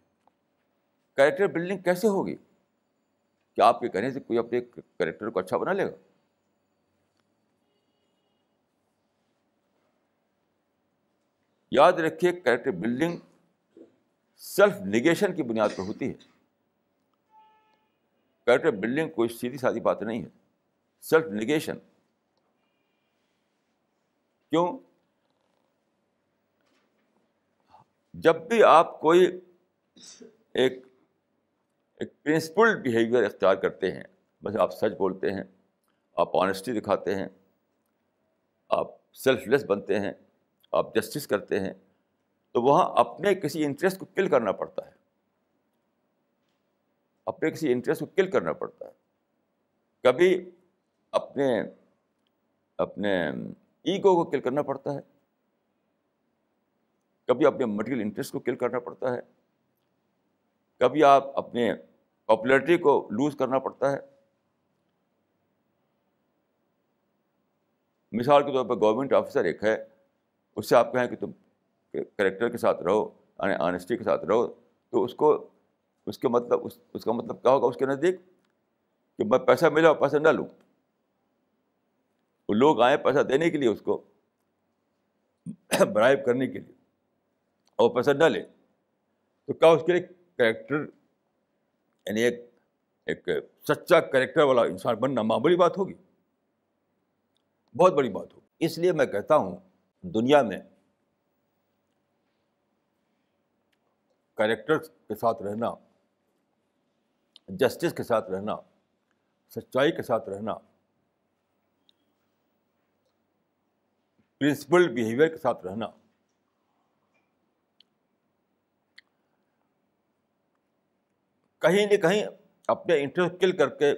कैरेक्टर बिल्डिंग कैसे होगी क्या आपके कहने से कोई अपने कैरेक्टर को अच्छा बना लेगा याद रखिए कैरेक्टर बिल्डिंग सेल्फ निगेशन की बुनियाद पर होती है कैरेक्टर बिल्डिंग कोई सीधी साधी बात नहीं है सेल्फ निगेशन क्यों जब भी आप कोई एक एक प्रिंसिपल बिहेवियर इख्तियार करते हैं बस आप सच बोलते हैं आप ऑनेस्टी दिखाते हैं आप सेल्फलेस बनते हैं आप जस्टिस करते हैं तो वहाँ अपने किसी इंटरेस्ट को किल करना पड़ता है अपने किसी इंटरेस्ट को किल करना पड़ता है कभी अपने अपने ईगो को किल करना पड़ता है कभी अपने मटेरियल इंटरेस्ट को किल करना पड़ता है कभी आप अपने पॉपुलरिटी को लूज़ करना पड़ता है मिसाल के तौर पर गवर्नमेंट ऑफिसर एक है उससे आप कहें कि तुम करेक्टर के साथ रहो यानी ऑनेस्टी के साथ रहो तो उसको उसके मतलब उस, उसका मतलब क्या होगा उसके नज़दीक कि मैं पैसा मिला और पैसा ना लूँ वो लोग आए पैसा देने के लिए उसको ब्राइब करने के लिए और पैसा ना ले तो क्या उसके लिए करेक्टर यानी एक एक सच्चा करेक्टर वाला इंसान बनना मामूली बात होगी बहुत बड़ी बात होगी इसलिए मैं कहता हूँ दुनिया में कैरेक्टर्स के साथ रहना जस्टिस के साथ रहना सच्चाई के साथ रहना प्रिंसिपल बिहेवियर के साथ रहना कहीं न कहीं अपने इंटरेस्ट किल करके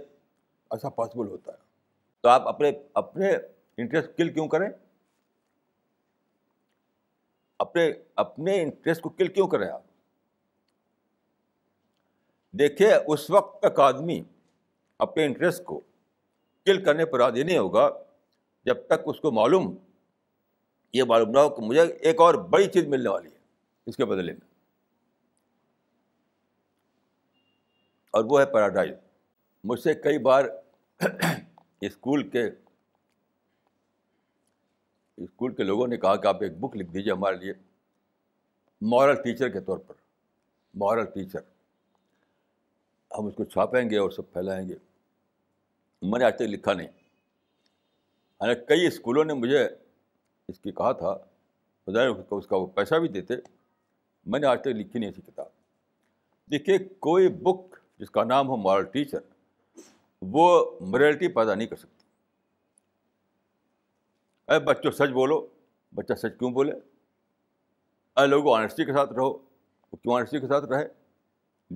ऐसा पॉसिबल होता है तो आप अपने अपने इंटरेस्ट किल क्यों करें अपने अपने इंटरेस्ट को किल क्यों कर रहे हैं आप देखिए उस वक्त तक आदमी अपने इंटरेस्ट को किल करने पर राजी नहीं होगा जब तक उसको मालूम ये मालूम ना हो कि मुझे एक और बड़ी चीज़ मिलने वाली है इसके बदले में और वो है पैराडाइज मुझसे कई बार स्कूल के स्कूल के लोगों ने कहा कि आप एक बुक लिख दीजिए हमारे लिए मॉरल टीचर के तौर पर मॉरल टीचर हम उसको छापेंगे और सब फैलाएंगे मैंने आज तक लिखा नहीं हालांकि कई स्कूलों ने मुझे इसकी कहा था बजाय उसका उसका वो पैसा भी देते मैंने आज तक लिखी नहीं ऐसी किताब देखिए कोई बुक जिसका नाम हो मॉरल टीचर वो मॉरलिटी पैदा नहीं कर सकती अरे बच्चों सच बोलो बच्चा सच क्यों बोले अरे लोग ऑनेस्टी के साथ रहो वो क्यों ऑनेस्टी के साथ रहे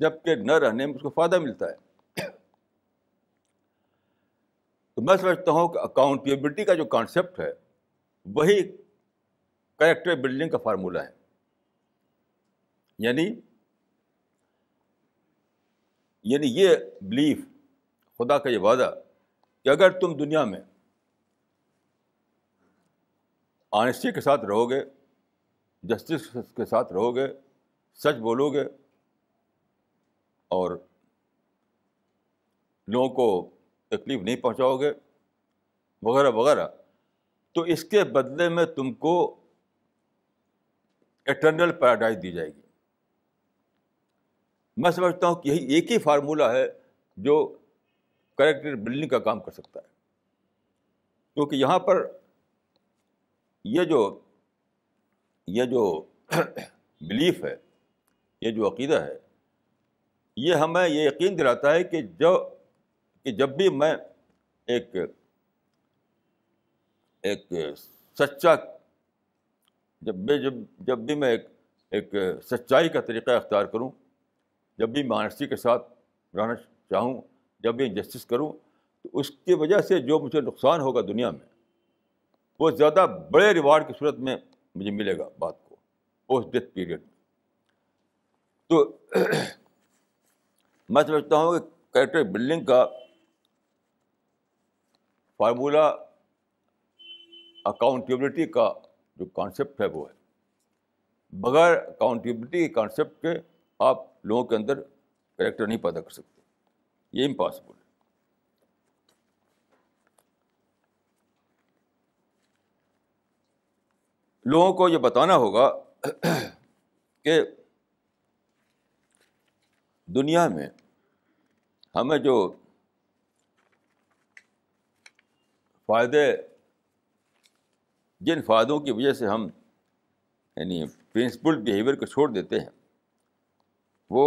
जबकि न रहने में उसको फ़ायदा मिलता है तो मैं समझता हूँ कि अकाउंटेबिलिटी का जो कॉन्सेप्ट है वही करेक्टर बिल्डिंग का फार्मूला है यानी यानी ये बिलीफ खुदा का ये वादा कि अगर तुम दुनिया में ऑनेस्टी के साथ रहोगे जस्टिस के साथ रहोगे सच बोलोगे और लोगों को तकलीफ नहीं पहुंचाओगे वगैरह वगैरह तो इसके बदले में तुमको एटर्नल पैराडाइज दी जाएगी मैं समझता हूँ कि यही एक ही फार्मूला है जो करेक्टर बिल्डिंग का काम कर सकता है क्योंकि यहाँ पर ये जो ये जो बिलीफ है ये जो अकीदा है ये हमें ये यकीन दिलाता है कि जब कि जब भी मैं एक एक सच्चा जब भी जब जब भी मैं एक एक सच्चाई का तरीक़ा अख्तियार करूं जब भी मानसी के साथ रहना चाहूं जब भी जस्टिस करूं तो उसकी वजह से जो मुझे नुकसान होगा दुनिया में वो ज़्यादा बड़े रिवार्ड की सूरत में मुझे मिलेगा बात को उस डेथ पीरियड में तो मैं समझता हूँ कि कैरेक्टर बिल्डिंग का फार्मूला अकाउंटेबिलिटी का जो कॉन्सेप्ट है वो है बगैर अकाउंटेबिलिटी के कॉन्सेप्ट के आप लोगों के अंदर कैरेक्टर नहीं पैदा कर सकते ये इम्पॉसिबल है लोगों को ये बताना होगा कि दुनिया में हमें जो फ़ायदे जिन फ़ायदों की वजह से हम यानी प्रिंसिपल बिहेवियर को छोड़ देते हैं वो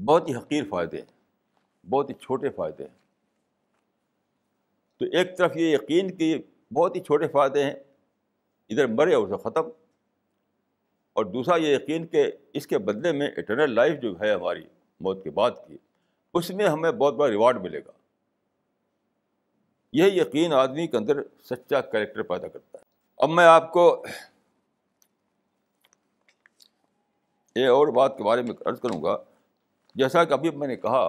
बहुत ही हकीर फ़ायदे हैं बहुत ही छोटे फ़ायदे हैं तो एक तरफ ये यकीन कि बहुत ही छोटे फ़ायदे हैं इधर मरे और उसे ख़त्म और दूसरा ये यकीन कि इसके बदले में इटरनल लाइफ जो है हमारी मौत के बाद की उसमें हमें बहुत बड़ा रिवार्ड मिलेगा यह यकीन आदमी के अंदर सच्चा करेक्टर पैदा करता है अब मैं आपको ये और बात के बारे में अर्ज़ करूँगा जैसा कि अभी मैंने कहा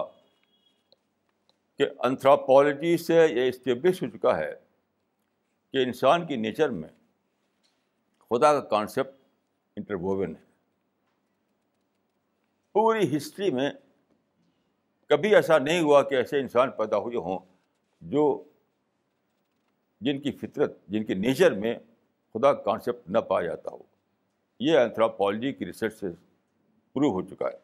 कि अंथ्रापोलॉजी से ये इस्टेब्लिश हो चुका है कि इंसान की नेचर में खुदा का कॉन्सेप्ट इंटरवोवन है पूरी हिस्ट्री में कभी ऐसा नहीं हुआ कि ऐसे इंसान पैदा हुए हों जो जिनकी फितरत जिनके नेचर में खुदा का कॉन्सेप्ट न पाया जाता हो यह एंथ्रोपोलॉजी की रिसर्च से प्रूव हो चुका है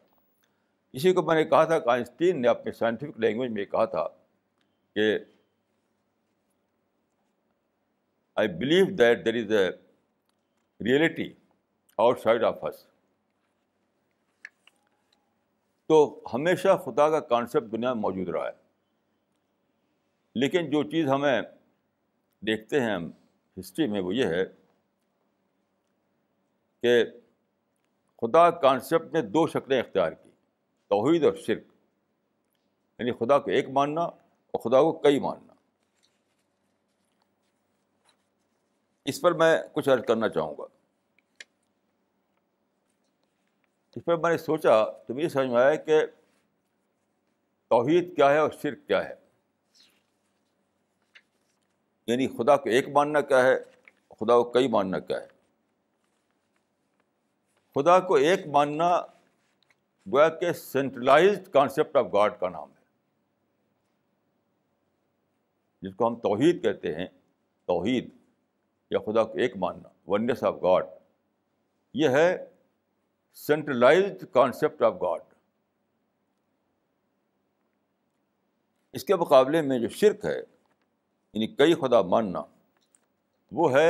इसी को मैंने कहा था कांस्टीन ने अपने साइंटिफिक लैंग्वेज में कहा था कि I believe that there is a reality outside of us तो हमेशा खुदा का कॉन्सेप्ट दुनिया में मौजूद रहा है लेकिन जो चीज़ हमें देखते हैं हम हिस्ट्री में वो ये है कि खुदा कॉन्सेप्ट ने दो शक्लें इख्तियार की तोहद और शिरक यानी खुदा को एक मानना और खुदा को कई मानना इस पर मैं कुछ अर्ज करना चाहूँगा इस पर मैंने सोचा तो मुझे समझ में आया कि तोहहीद क्या है और शिरक क्या है यानी खुदा को एक मानना क्या है खुदा को कई मानना क्या है खुदा को एक मानना गोया के सेंट्रलाइज कॉन्सेप्ट ऑफ गॉड का नाम है जिसको हम तोहहीद कहते हैं तोहहीद या खुदा को एक मानना वननेस ऑफ गॉड यह है सेंट्रलाइज्ड कॉन्सेप्ट ऑफ गॉड इसके मुकाबले में जो शिरक है यानी कई खुदा मानना वो है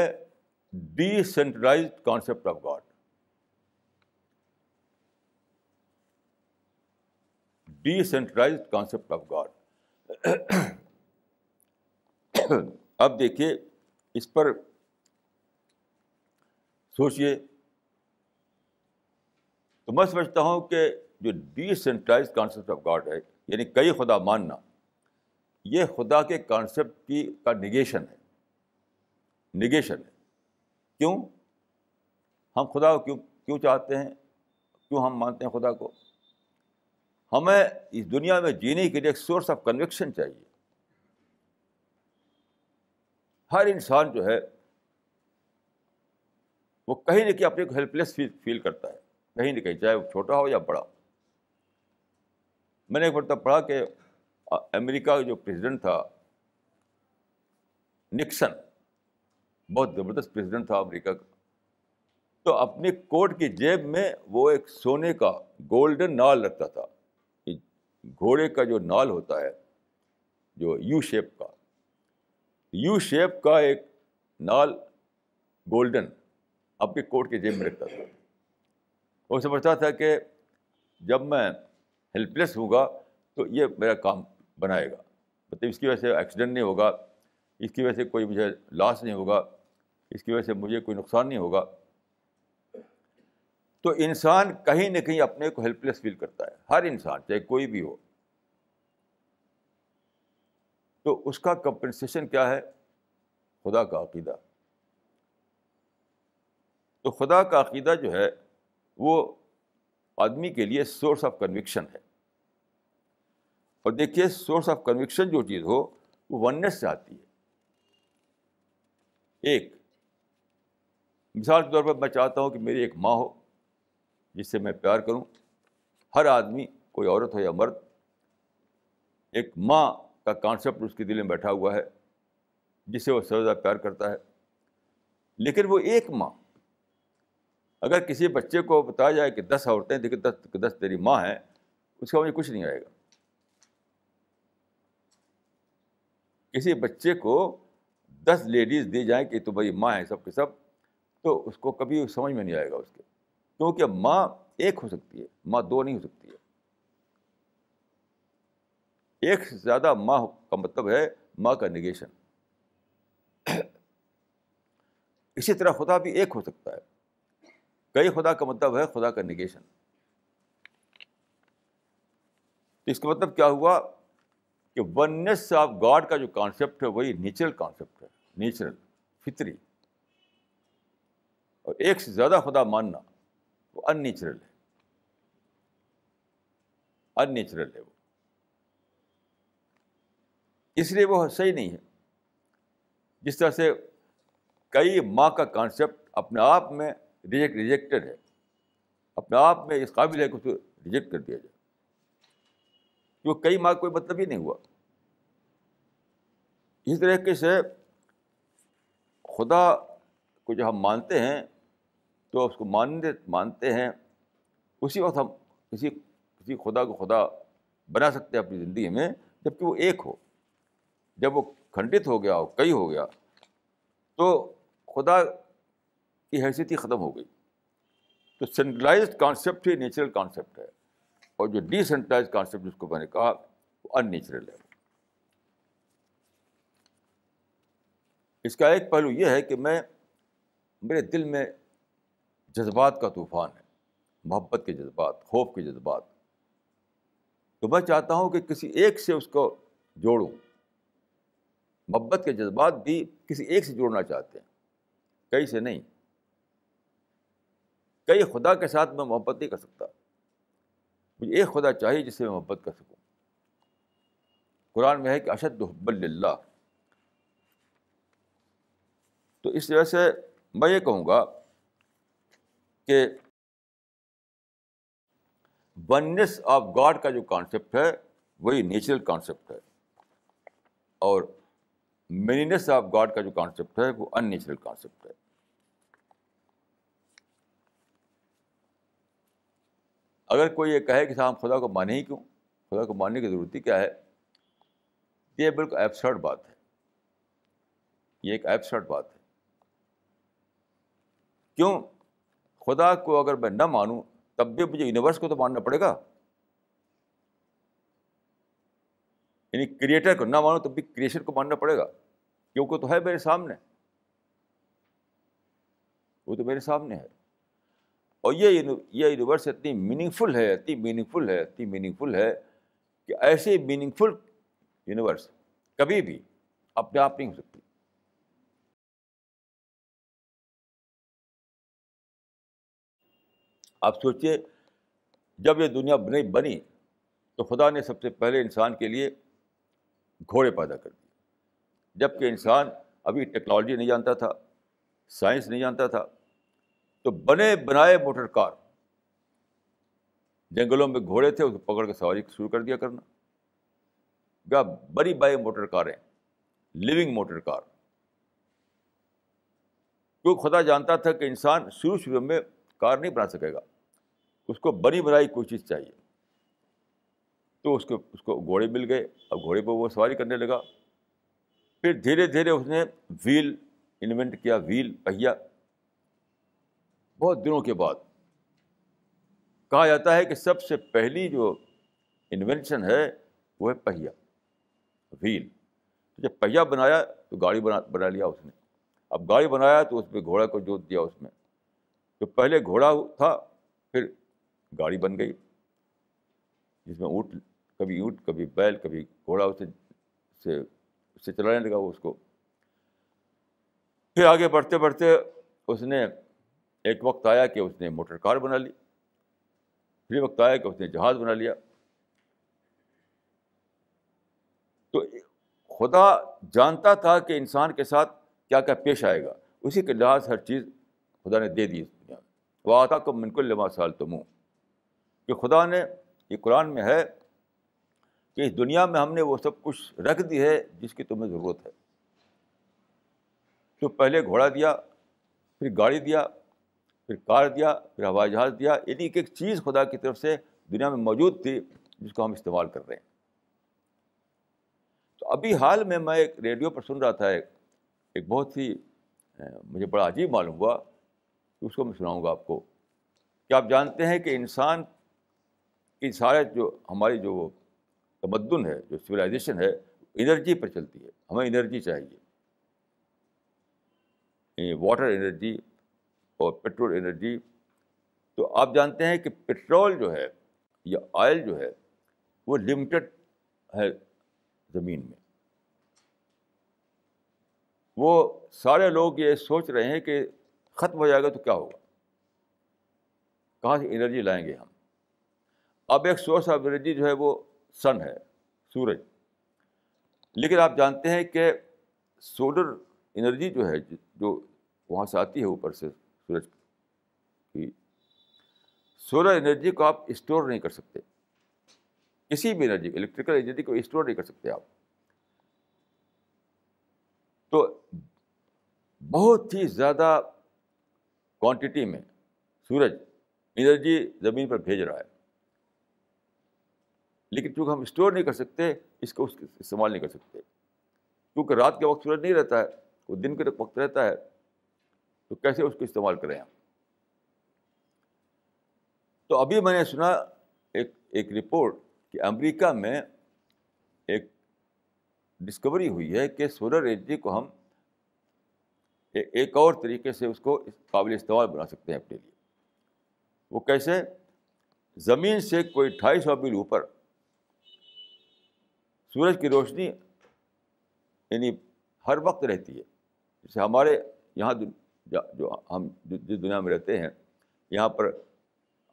decentralize concept of God decentralize concept of God अब देखिए इस पर सोचिए तो मैं समझता हूँ कि जो डिसेंट्रलाइज कॉन्सेप्ट ऑफ गॉड है यानी कई खुदा मानना ये खुदा के कॉन्सेप्ट की का निगेशन है निगेशन है क्यों हम खुदा को क्यों क्यों चाहते हैं क्यों हम मानते हैं खुदा को हमें इस दुनिया में जीने के लिए एक सोर्स ऑफ कन्विक्शन चाहिए हर इंसान जो है वो कहीं ना कहीं अपने को हेल्पलेस फील फील करता है कहीं ना कहीं चाहे वो छोटा हो या बड़ा मैंने एक मतलब पढ़ा कि अमेरिका का जो प्रेसिडेंट था निक्सन बहुत ज़बरदस्त प्रेसिडेंट था अमेरिका का तो अपने कोट की जेब में वो एक सोने का गोल्डन नाल रखता था घोड़े का जो नाल होता है जो यू शेप का यू शेप का एक नाल गोल्डन अपने कोट के जेब में रखता था वो समझता था कि जब मैं हेल्पलेस होगा तो ये मेरा काम बनाएगा मतलब इसकी वजह से एक्सीडेंट नहीं होगा इसकी वजह से कोई मुझे लॉस नहीं होगा इसकी वजह से मुझे कोई नुकसान नहीं होगा तो इंसान कहीं ना कहीं अपने को हेल्पलेस फील करता है हर इंसान चाहे कोई भी हो तो उसका कंपनसेशन क्या है खुदा का अकीदा तो खुदा का अकीदा जो है वो आदमी के लिए सोर्स ऑफ कन्विक्शन है और देखिए सोर्स ऑफ कन्विक्शन जो चीज़ हो वो वननेस से आती है एक मिसाल के तौर पर मैं चाहता हूँ कि मेरी एक माँ हो जिससे मैं प्यार करूँ हर आदमी कोई औरत हो या मर्द एक माँ का कॉन्सेप्ट उसके दिल में बैठा हुआ है जिसे वो सबसे ज़्यादा प्यार करता है लेकिन वो एक माँ अगर किसी बच्चे को बताया जाए कि दस औरतें देखिए दस दस तेरी माँ हैं उसका मुझे कुछ नहीं आएगा किसी बच्चे को दस लेडीज़ दी जाए कि भाई माँ है सब के सब तो उसको कभी समझ में नहीं आएगा उसके क्योंकि माँ एक हो सकती है माँ दो नहीं हो सकती है एक से ज़्यादा माँ का मतलब है माँ का निगेशन इसी तरह खुदा भी एक हो सकता है गए खुदा का मतलब है खुदा का निगेशन तो इसका मतलब क्या हुआ कि वननेस ऑफ गॉड का जो कॉन्सेप्ट है वही नेचुरल कॉन्सेप्ट है नेचुरल फित्री और एक से ज़्यादा खुदा मानना वो अननेचुरल है अननेचुरल है वो इसलिए वो सही नहीं है जिस तरह से कई माँ का कॉन्सेप्ट अपने आप में रिजेक्ट रिजेक्टेड है अपने आप में इस काबिल है कि उसको रिजेक्ट तो कर दिया जाए क्योंकि कई मार्ग कोई मतलब ही नहीं हुआ इस तरीके से खुदा को जो हम मानते हैं तो उसको मानते मानते हैं उसी वक्त हम किसी किसी खुदा को खुदा बना सकते हैं अपनी ज़िंदगी में जबकि वो एक हो जब वो खंडित हो गया हो कई हो गया तो खुदा की हैसियत ही ख़त्म हो गई तो सेंट्रलाइज कॉन्सेप्ट ही नेचुरल कॉन्सेप्ट है और जो डिसेंट्रलाइज कॉन्सेप्ट जिसको मैंने कहा वो अननेचुरल है इसका एक पहलू यह है कि मैं मेरे दिल में जज्बात का तूफ़ान है मोहब्बत के जज्बात खौफ के जज्बात तो मैं चाहता हूँ कि किसी एक से उसको जोड़ूँ मोहब्बत के जज्बात भी किसी एक से जोड़ना चाहते हैं कई से नहीं कई खुदा के साथ मैं मोहब्बत नहीं कर सकता मुझे एक खुदा चाहिए जिससे मैं मोहब्बत कर सकूँ कुरान में है कि अशद हब्बल्ला तो इस वजह से मैं ये कहूँगा कि वननेस ऑफ गॉड का जो कॉन्सेप्ट है वही नेचुरल कॉन्सेप्ट है और मेनीनेस ऑफ गॉड का जो कॉन्सेप्ट है वो अननेचुरल कॉन्सेप्ट है अगर कोई ये कहे कि साहब खुदा को माने ही क्यों खुदा को मानने की ज़रूरत ही क्या है ये बिल्कुल एब्सर्ड बात है ये एक एब्सर्ड बात है क्यों खुदा को अगर मैं न मानूँ तब भी मुझे यूनिवर्स को तो मानना पड़ेगा यानी क्रिएटर को ना मानो तब भी क्रिएशन को मानना पड़ेगा क्योंकि तो है मेरे सामने वो तो मेरे सामने है और ये ये यूनिवर्स इतनी मीनिंगफुल है इतनी मीनिंगफुल है इतनी मीनिंगफुल है कि ऐसे मीनिंगफुल यूनिवर्स कभी भी अपने आप नहीं हो सकती आप सोचिए जब ये दुनिया नहीं बनी तो खुदा ने सबसे पहले इंसान के लिए घोड़े पैदा कर दिए जबकि इंसान अभी टेक्नोलॉजी नहीं जानता था साइंस नहीं जानता था तो बने बनाए मोटर कार जंगलों में घोड़े थे उसको पकड़ के सवारी शुरू कर दिया करना क्या बड़ी बाई मोटर कारें लिविंग मोटर कार क्यों खुदा जानता था कि इंसान शुरू शुरू में कार नहीं बना सकेगा उसको बनी बनाई कोई चीज़ चाहिए तो उसको उसको घोड़े मिल गए और घोड़े पर वो सवारी करने लगा फिर धीरे धीरे उसने व्हील इन्वेंट किया व्हील पहिया बहुत दिनों के बाद कहा जाता है कि सबसे पहली जो इन्वेंशन है वो है पहिया व्हील तो जब पहिया बनाया तो गाड़ी बना बना लिया उसने अब गाड़ी बनाया तो उसमें घोड़ा को जोत दिया उसमें जो पहले घोड़ा था फिर गाड़ी बन गई जिसमें ऊँट कभी ऊँट कभी बैल कभी घोड़ा उसे से उससे चलाने लगा उसको फिर आगे बढ़ते बढ़ते उसने एक वक्त आया कि उसने मोटर कार बना ली फिर वक्त आया कि उसने जहाज़ बना लिया तो खुदा जानता था कि इंसान के साथ क्या क्या पेश आएगा उसी के लिहाज हर चीज़ खुदा ने दे दी इस दुनिया में वह आता तो मिनकुल लमा साल तुम कि खुदा ने ये कुरान में है कि इस दुनिया में हमने वो सब कुछ रख दी है जिसकी तुम्हें ज़रूरत है तो पहले घोड़ा दिया फिर गाड़ी दिया फिर कार दिया फिर हवाई जहाज़ दिया यानी एक एक चीज़ खुदा की तरफ से दुनिया में मौजूद थी जिसको हम इस्तेमाल कर रहे हैं तो अभी हाल में मैं एक रेडियो पर सुन रहा था एक एक बहुत ही मुझे बड़ा अजीब मालूम हुआ तो उसको मैं सुनाऊँगा आपको कि आप जानते हैं कि इंसान की सारे जो हमारी जो तमदन है जो सिविलाइजेशन है एनर्जी पर चलती है हमें एनर्जी चाहिए वाटर एनर्जी और पेट्रोल एनर्जी तो आप जानते हैं कि पेट्रोल जो है या ऑयल जो है वो लिमिटेड है ज़मीन में वो सारे लोग ये सोच रहे हैं कि ख़त्म हो जाएगा तो क्या होगा कहाँ से एनर्जी लाएंगे हम अब एक सोर्स ऑफ एनर्जी जो है वो सन है सूरज लेकिन आप जानते हैं कि सोलर एनर्जी जो है जो वहाँ से आती है ऊपर से सूरज की सोलर एनर्जी को आप स्टोर नहीं कर सकते किसी भी एनर्जी इलेक्ट्रिकल एनर्जी को स्टोर नहीं कर सकते आप तो बहुत ही ज़्यादा क्वांटिटी में सूरज एनर्जी ज़मीन पर भेज रहा है लेकिन चूँकि हम स्टोर नहीं कर सकते इसको इस्तेमाल नहीं कर सकते क्योंकि रात के वक्त सूरज नहीं रहता है वो दिन के वक्त रहता है तो कैसे उसको इस्तेमाल करें हम तो अभी मैंने सुना एक एक रिपोर्ट कि अमेरिका में एक डिस्कवरी हुई है कि सोलर एनर्जी को हम ए, एक और तरीके से उसको काबिल इस्तेमाल बना सकते हैं अपने लिए वो कैसे ज़मीन से कोई ढाई सौ मील ऊपर सूरज की रोशनी यानी हर वक्त रहती है जैसे हमारे यहाँ जो हम जिस दुनिया में रहते हैं यहाँ पर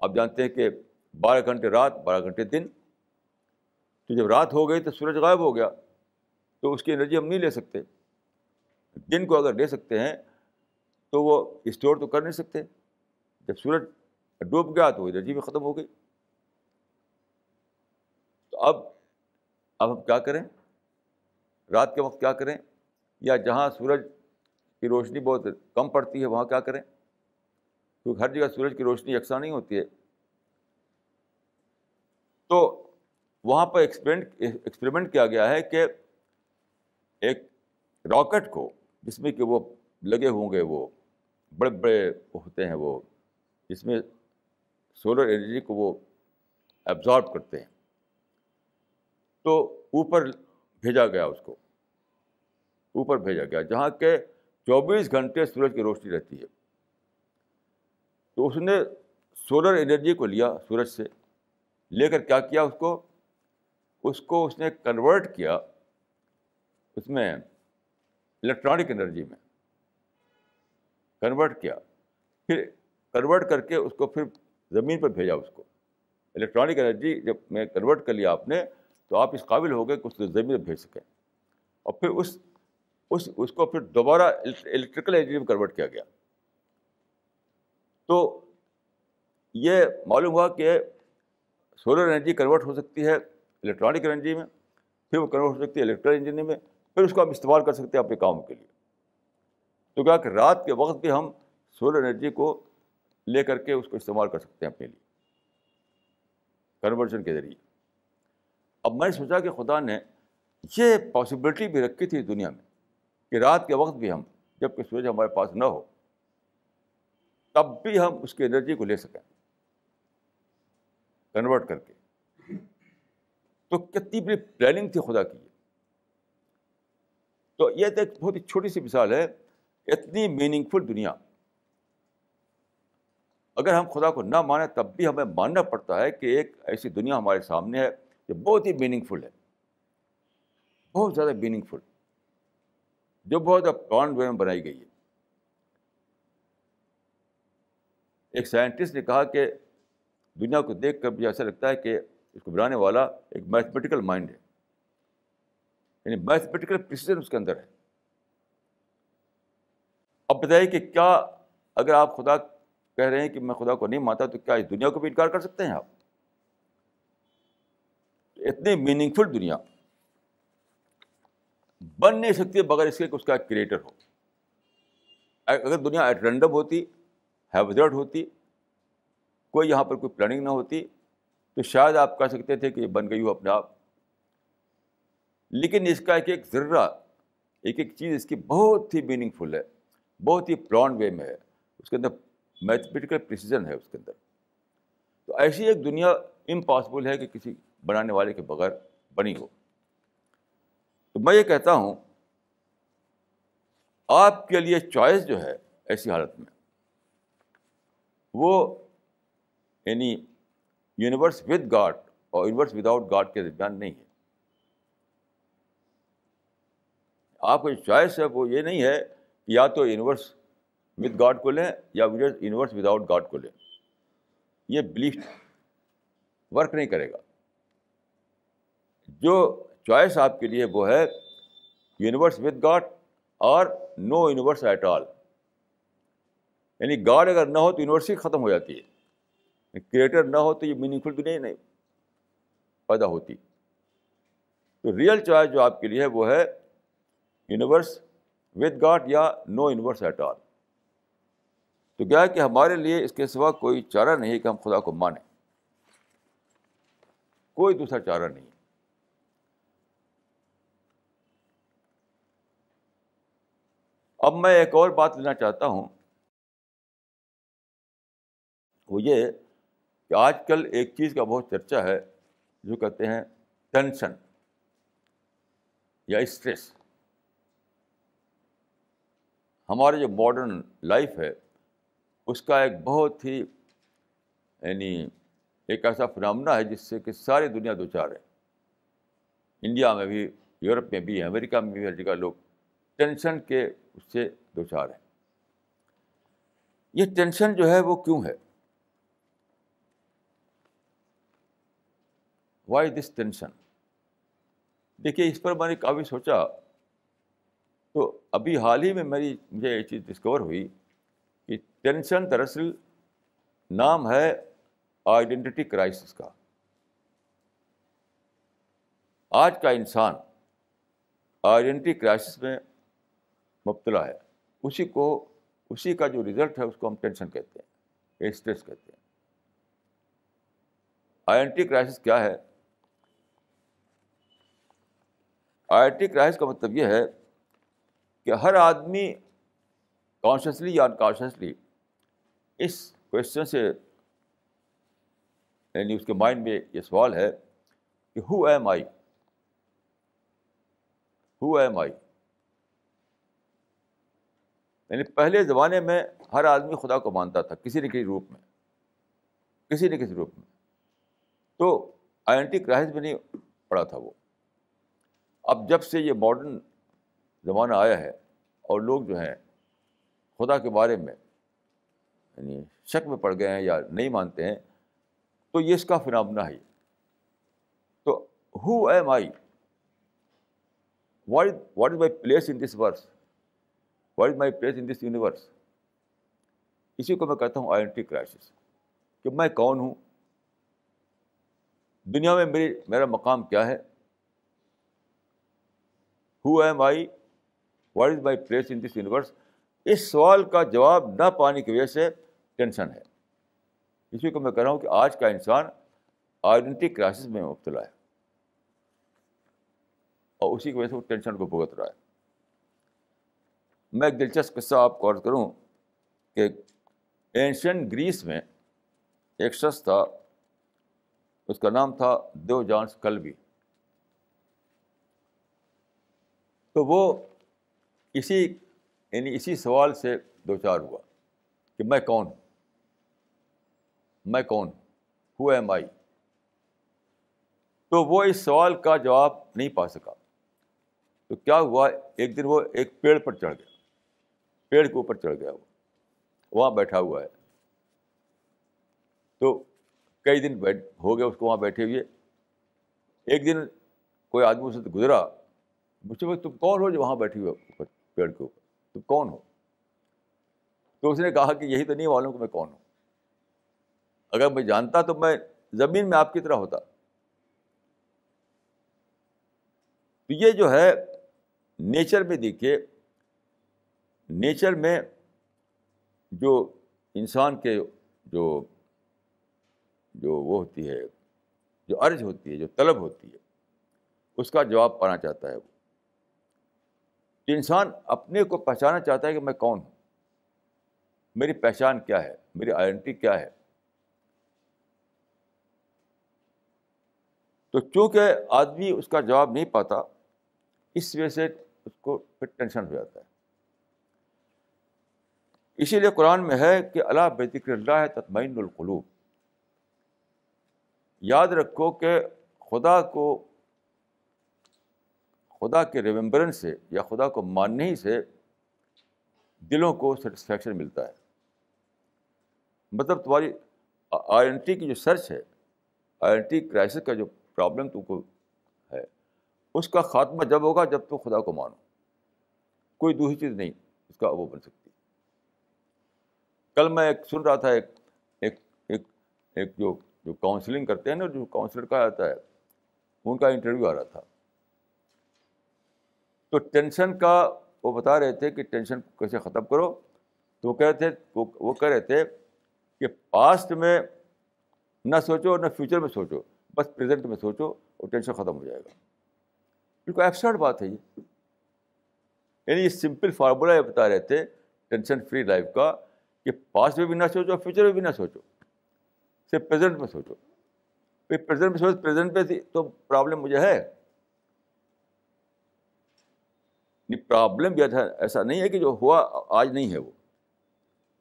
आप जानते हैं कि बारह घंटे रात बारह घंटे दिन तो जब रात हो गई तो सूरज गायब हो गया तो उसकी एनर्जी हम नहीं ले सकते दिन को अगर ले सकते हैं तो वो स्टोर तो कर नहीं सकते जब सूरज डूब गया तो एनर्जी भी ख़त्म हो गई तो अब अब हम क्या करें रात के वक्त क्या करें या जहाँ सूरज की रोशनी बहुत कम पड़ती है वहाँ क्या करें क्योंकि हर जगह सूरज की रोशनी यकसा नहीं होती है तो वहाँ पर एक्सपेरिमेंट एक्सपेरिमेंट किया गया है कि एक रॉकेट को जिसमें कि वो लगे होंगे वो बड़े बड़े होते हैं वो जिसमें सोलर एनर्जी को वो एब्जॉर्ब करते हैं तो ऊपर भेजा गया उसको ऊपर भेजा गया जहाँ के चौबीस घंटे सूरज की रोशनी रहती है तो उसने सोलर एनर्जी को लिया सूरज से लेकर क्या किया उसको उसको उसने कन्वर्ट किया उसमें इलेक्ट्रॉनिक एनर्जी में कन्वर्ट किया फिर कन्वर्ट करके उसको फिर ज़मीन पर भेजा उसको इलेक्ट्रॉनिक एनर्जी जब मैं कन्वर्ट कर लिया आपने तो आप इस काबिल हो गए कि उसको ज़मीन पर भेज सकें और फिर उस उस उसको फिर दोबारा इलेक्ट्रिकल एनर्जी में कन्वर्ट किया गया तो ये मालूम हुआ कि सोलर एनर्जी कन्वर्ट हो सकती है इलेक्ट्रॉनिक एनर्जी में फिर वो कन्वर्ट हो सकती है इलेक्ट्रिकल इंजीनियर में फिर उसको आप इस्तेमाल कर सकते हैं अपने काम के लिए तो क्या कि रात के वक्त भी हम सोलर एनर्जी को ले करके उसको इस्तेमाल कर सकते हैं अपने लिए कन्वर्जन के ज़रिए अब मैंने सोचा कि खुदा ने ये पॉसिबिलिटी भी रखी थी दुनिया में कि रात के वक्त भी हम जबकि सूरज हमारे पास न हो तब भी हम उसकी एनर्जी को ले सकें कन्वर्ट करके तो कितनी बड़ी प्लानिंग थी खुदा की तो यह तो एक बहुत ही छोटी सी मिसाल है इतनी मीनिंगफुल दुनिया अगर हम खुदा को ना माने तब भी हमें मानना पड़ता है कि एक ऐसी दुनिया हमारे सामने है जो बहुत ही मीनिंगफुल है बहुत ज़्यादा मीनिंगफुल जो बहुत अब वे में बनाई गई है एक साइंटिस्ट ने कहा कि दुनिया को देख कर भी ऐसा लगता है कि इसको बनाने वाला एक मैथमेटिकल माइंड है यानी मैथमेटिकल प्रिसीजन उसके अंदर है अब बताइए कि क्या अगर आप खुदा कह रहे हैं कि मैं खुदा को नहीं मानता तो क्या इस दुनिया को भी इनकार कर सकते हैं आप इतनी मीनिंगफुल दुनिया बन नहीं सकती बगैर इसके कि उसका क्रिएटर हो अगर दुनिया एट रैंडम होती हैवजर्ड होती कोई यहाँ पर कोई प्लानिंग ना होती तो शायद आप कह सकते थे कि ये बन गई हो अपने आप लेकिन इसका एक एक ज़र्रा एक एक चीज़ इसकी बहुत ही मीनिंगफुल है बहुत ही प्लान वे में है उसके अंदर मैथमेटिकल प्रिसीजन है उसके अंदर तो ऐसी एक दुनिया इम्पॉसिबल है कि किसी बनाने वाले के बगैर बनी हो तो मैं ये कहता हूँ आपके लिए चॉइस जो है ऐसी हालत में वो यानी यूनिवर्स विद गॉड और यूनिवर्स विदाउट गॉड के दरमियान नहीं है आपका जो चॉइस है वो ये नहीं है कि या तो यूनिवर्स विद गॉड को लें या यूनिवर्स विदाउट गॉड को लें ये बिलीफ वर्क नहीं करेगा जो चॉइस आपके लिए वो है यूनिवर्स विद गॉड और नो यूनिवर्स एट ऑल यानी गॉड अगर ना हो तो यूनिवर्स ही ख़त्म हो जाती है क्रिएटर ना हो तो ये मीनिंगफुल भी नहीं पैदा होती तो रियल चॉइस जो आपके लिए है वो है यूनिवर्स विद गॉड या नो यूनिवर्स एट ऑल तो क्या है कि हमारे लिए इसके सिवा कोई चारा नहीं है कि हम खुदा को माने कोई दूसरा चारा नहीं अब मैं एक और बात लेना चाहता हूँ वो ये कि आजकल एक चीज़ का बहुत चर्चा है जो कहते हैं टेंशन या स्ट्रेस हमारे जो मॉडर्न लाइफ है उसका एक बहुत ही यानी एक ऐसा फिनमना है जिससे कि सारी दुनिया दो चार है इंडिया में भी यूरोप में भी अमेरिका में भी हर जगह लोग टेंशन के उससे दो चार है ये टेंशन जो है वो क्यों है वाई दिस टेंशन देखिए इस पर मैंने काफ़ी सोचा तो अभी हाल ही में मेरी मुझे ये चीज़ डिस्कवर हुई कि टेंशन दरअसल नाम है आइडेंटिटी क्राइसिस का आज का इंसान आइडेंटिटी क्राइसिस में मुबतला है उसी को उसी का जो रिज़ल्ट है उसको हम टेंशन कहते हैं स्ट्रेस कहते हैं आई एन टी क्राइसिस क्या है आई टी क्राइसिस का मतलब यह है कि हर आदमी कॉन्शियसली या अनकॉन्शियसली इस क्वेश्चन से यानी उसके माइंड में ये सवाल है कि who am I who am I यानी पहले ज़माने में हर आदमी खुदा को मानता था किसी न किसी रूप में किसी न किसी रूप में तो आइडेंटी क्राइसिस भी नहीं पड़ा था वो अब जब से ये मॉडर्न ज़माना आया है और लोग जो हैं खुदा के बारे में यानी शक में पड़ गए हैं या नहीं मानते हैं तो ये इसका फिर फिनामना है तो who am I what is what is my place in this verse what is my place in this universe इसी को मैं कहता हूँ आइडेंटिटी क्राइसिस कि मैं कौन हूँ दुनिया में मेरी मेरा मकाम क्या है who am I what is my place in this universe इस सवाल का जवाब ना पाने की वजह से टेंशन है इसी को मैं कह रहा हूँ कि आज का इंसान आइडेंटिटी क्राइसिस में मुबतला है और उसी की वजह से वो टेंशन को भुगत रहा है मैं एक दिलचस्प किस्सा आपको अर्ज करूँ कि एंशंट ग्रीस में एक शख्स था उसका नाम था देव जॉन्स कल्बी तो वो इसी यानी इसी सवाल से दो चार हुआ कि मैं कौन हूँ मैं कौन हु एम आई तो वो इस सवाल का जवाब नहीं पा सका तो क्या हुआ एक दिन वो एक पेड़ पर चढ़ गया पेड़ के ऊपर चढ़ गया वो वहाँ बैठा हुआ है तो कई दिन बैठ हो गए उसको वहाँ बैठे हुए एक दिन कोई आदमी उससे गुजरा मुझसे भाई तुम कौन हो जो वहाँ बैठे हुए ऊपर पेड़ के ऊपर तुम कौन हो तो उसने कहा कि यही तो नहीं मालूम कि मैं कौन हूँ अगर मैं जानता तो मैं ज़मीन में आपकी तरह होता तो ये जो है नेचर में देखिए नेचर में जो इंसान के जो जो वो होती है जो अर्ज होती है जो तलब होती है उसका जवाब पाना चाहता है वो तो इंसान अपने को पहचाना चाहता है कि मैं कौन हूँ मेरी पहचान क्या है मेरी आइडेंटिटी क्या है तो चूँकि आदमी उसका जवाब नहीं पाता इस वजह से उसको फिर टेंशन हो जाता है इसीलिए कुरान में है कि अला बेदिक्र ततमैनकलूब याद रखो कि खुदा को खुदा के रिमेम्बरेंस से या खुदा को मानने ही से दिलों को सेटिस्फेक्शन मिलता है मतलब तुम्हारी आइडेंटिटी की जो सर्च है आइडेंटिटी क्राइसिस का जो प्रॉब्लम तुमको है उसका खात्मा जब होगा जब तुम खुदा को मानो कोई दूसरी चीज़ नहीं इसका वो बन सकती कल मैं एक सुन रहा था एक एक एक एक जो जो काउंसलिंग करते हैं ना जो काउंसलर का आता है उनका इंटरव्यू आ रहा था तो टेंशन का वो बता रहे थे कि टेंशन कैसे ख़त्म करो तो वो कह रहे थे वो वो कह रहे थे कि पास्ट में न सोचो न फ्यूचर में सोचो बस प्रेजेंट में सोचो और टेंशन ख़त्म हो जाएगा बिल्कुल एब्सर्ड बात है ये यानी ये सिंपल फार्मूला ये बता रहे थे टेंशन फ्री लाइफ का कि पास्ट में भी ना सोचो फ्यूचर में भी ना सोचो सिर्फ प्रेजेंट में सोचो फिर प्रेजेंट में सोच प्रेजेंट पे थी तो प्रॉब्लम मुझे है नहीं प्रॉब्लम भी था ऐसा नहीं है कि जो हुआ आज नहीं है वो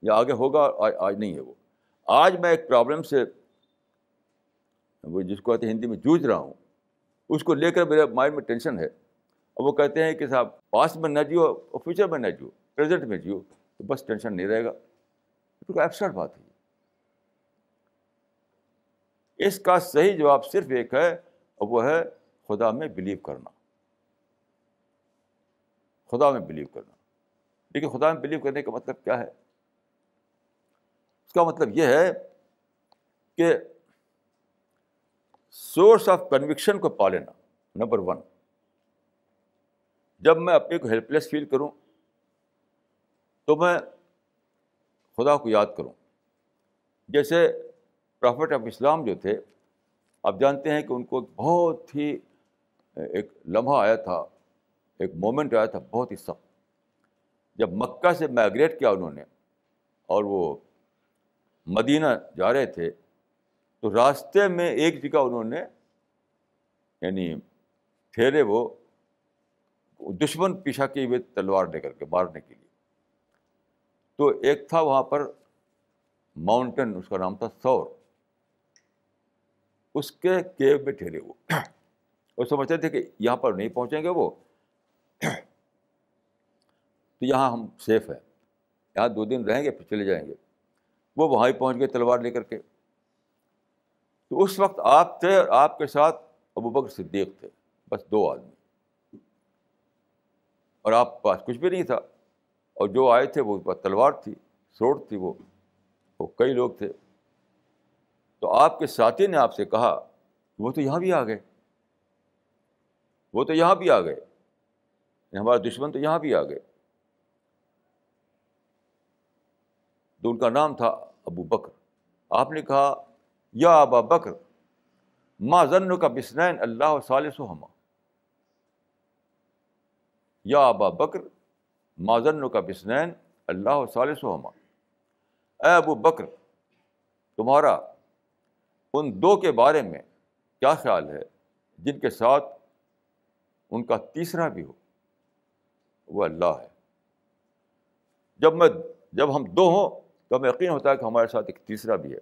या आगे होगा आज, आज नहीं है वो आज मैं एक प्रॉब्लम से वो जिसको कहते हैं हिंदी में जूझ रहा हूँ उसको लेकर मेरे माइंड में टेंशन है अब वो कहते हैं कि साहब पास्ट में न जियो और फ्यूचर में न जियो प्रेजेंट में जियो तो बस टेंशन नहीं रहेगा बिल्कुल एब्सर्ड बात है इसका सही जवाब सिर्फ एक है और वो है खुदा में बिलीव करना खुदा में बिलीव करना देखिए खुदा में बिलीव करने का मतलब क्या है उसका मतलब यह है कि सोर्स ऑफ कन्विक्शन को पा लेना नंबर वन जब मैं अपने को हेल्पलेस फील करूं तो मैं खुदा को याद करूँ जैसे प्रॉफिट ऑफ इस्लाम जो थे आप जानते हैं कि उनको बहुत ही एक लम्हा आया था एक मोमेंट आया था बहुत ही सख्त जब मक्का से माइग्रेट किया उन्होंने और वो मदीना जा रहे थे तो रास्ते में एक जगह उन्होंने यानी ठेरे वो दुश्मन पीछा किए हुए तलवार लेकर के मारने के लिए तो एक था वहाँ पर माउंटेन उसका नाम था सौर उसके केव में ठहरे वो और समझते थे कि यहाँ पर नहीं पहुँचेंगे वो तो यहाँ हम सेफ हैं यहाँ दो दिन रहेंगे फिर चले जाएंगे वो वहाँ ही पहुँच गए तलवार लेकर के तो उस वक्त आप थे और आपके साथ अबू बकर सिद्दीक थे बस दो आदमी और आप पास कुछ भी नहीं था और जो आए थे वो उस पर तलवार थी सोट थी वो वो कई लोग थे तो आपके साथी ने आपसे कहा वो तो यहाँ भी आ गए वो तो यहाँ भी आ गए हमारा दुश्मन तो यहाँ भी आ गए तो उनका नाम था अबू बकर आपने कहा या अबा बकर माँ जन्न का बिस्नैन अल्लाह सालसम या अबा बकर माजन का बिस्नैन अल्लाह सालसहमा ए अबू बकर तुम्हारा उन दो के बारे में क्या ख्याल है जिनके साथ उनका तीसरा भी हो वो अल्लाह है जब मैं जब हम दो हों तो हमें यकीन होता है कि हमारे साथ एक तीसरा भी है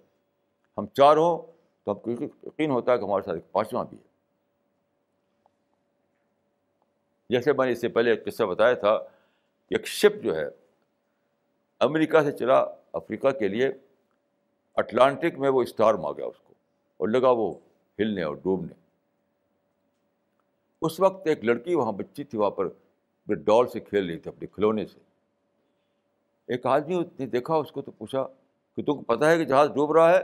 हम चार हों तो हमको यकीन होता है कि हमारे साथ एक पाँचवा भी है जैसे मैंने इससे पहले एक किस्सा बताया था एक शिप जो है अमेरिका से चला अफ्रीका के लिए अटलांटिक में वो स्टार मांगा उसको और लगा वो हिलने और डूबने उस वक्त एक लड़की वहाँ बच्ची थी वहाँ पर डॉल से खेल रही थी अपने खिलौने से एक आदमी ने देखा उसको तो पूछा कि तुमको पता है कि जहाज़ डूब रहा है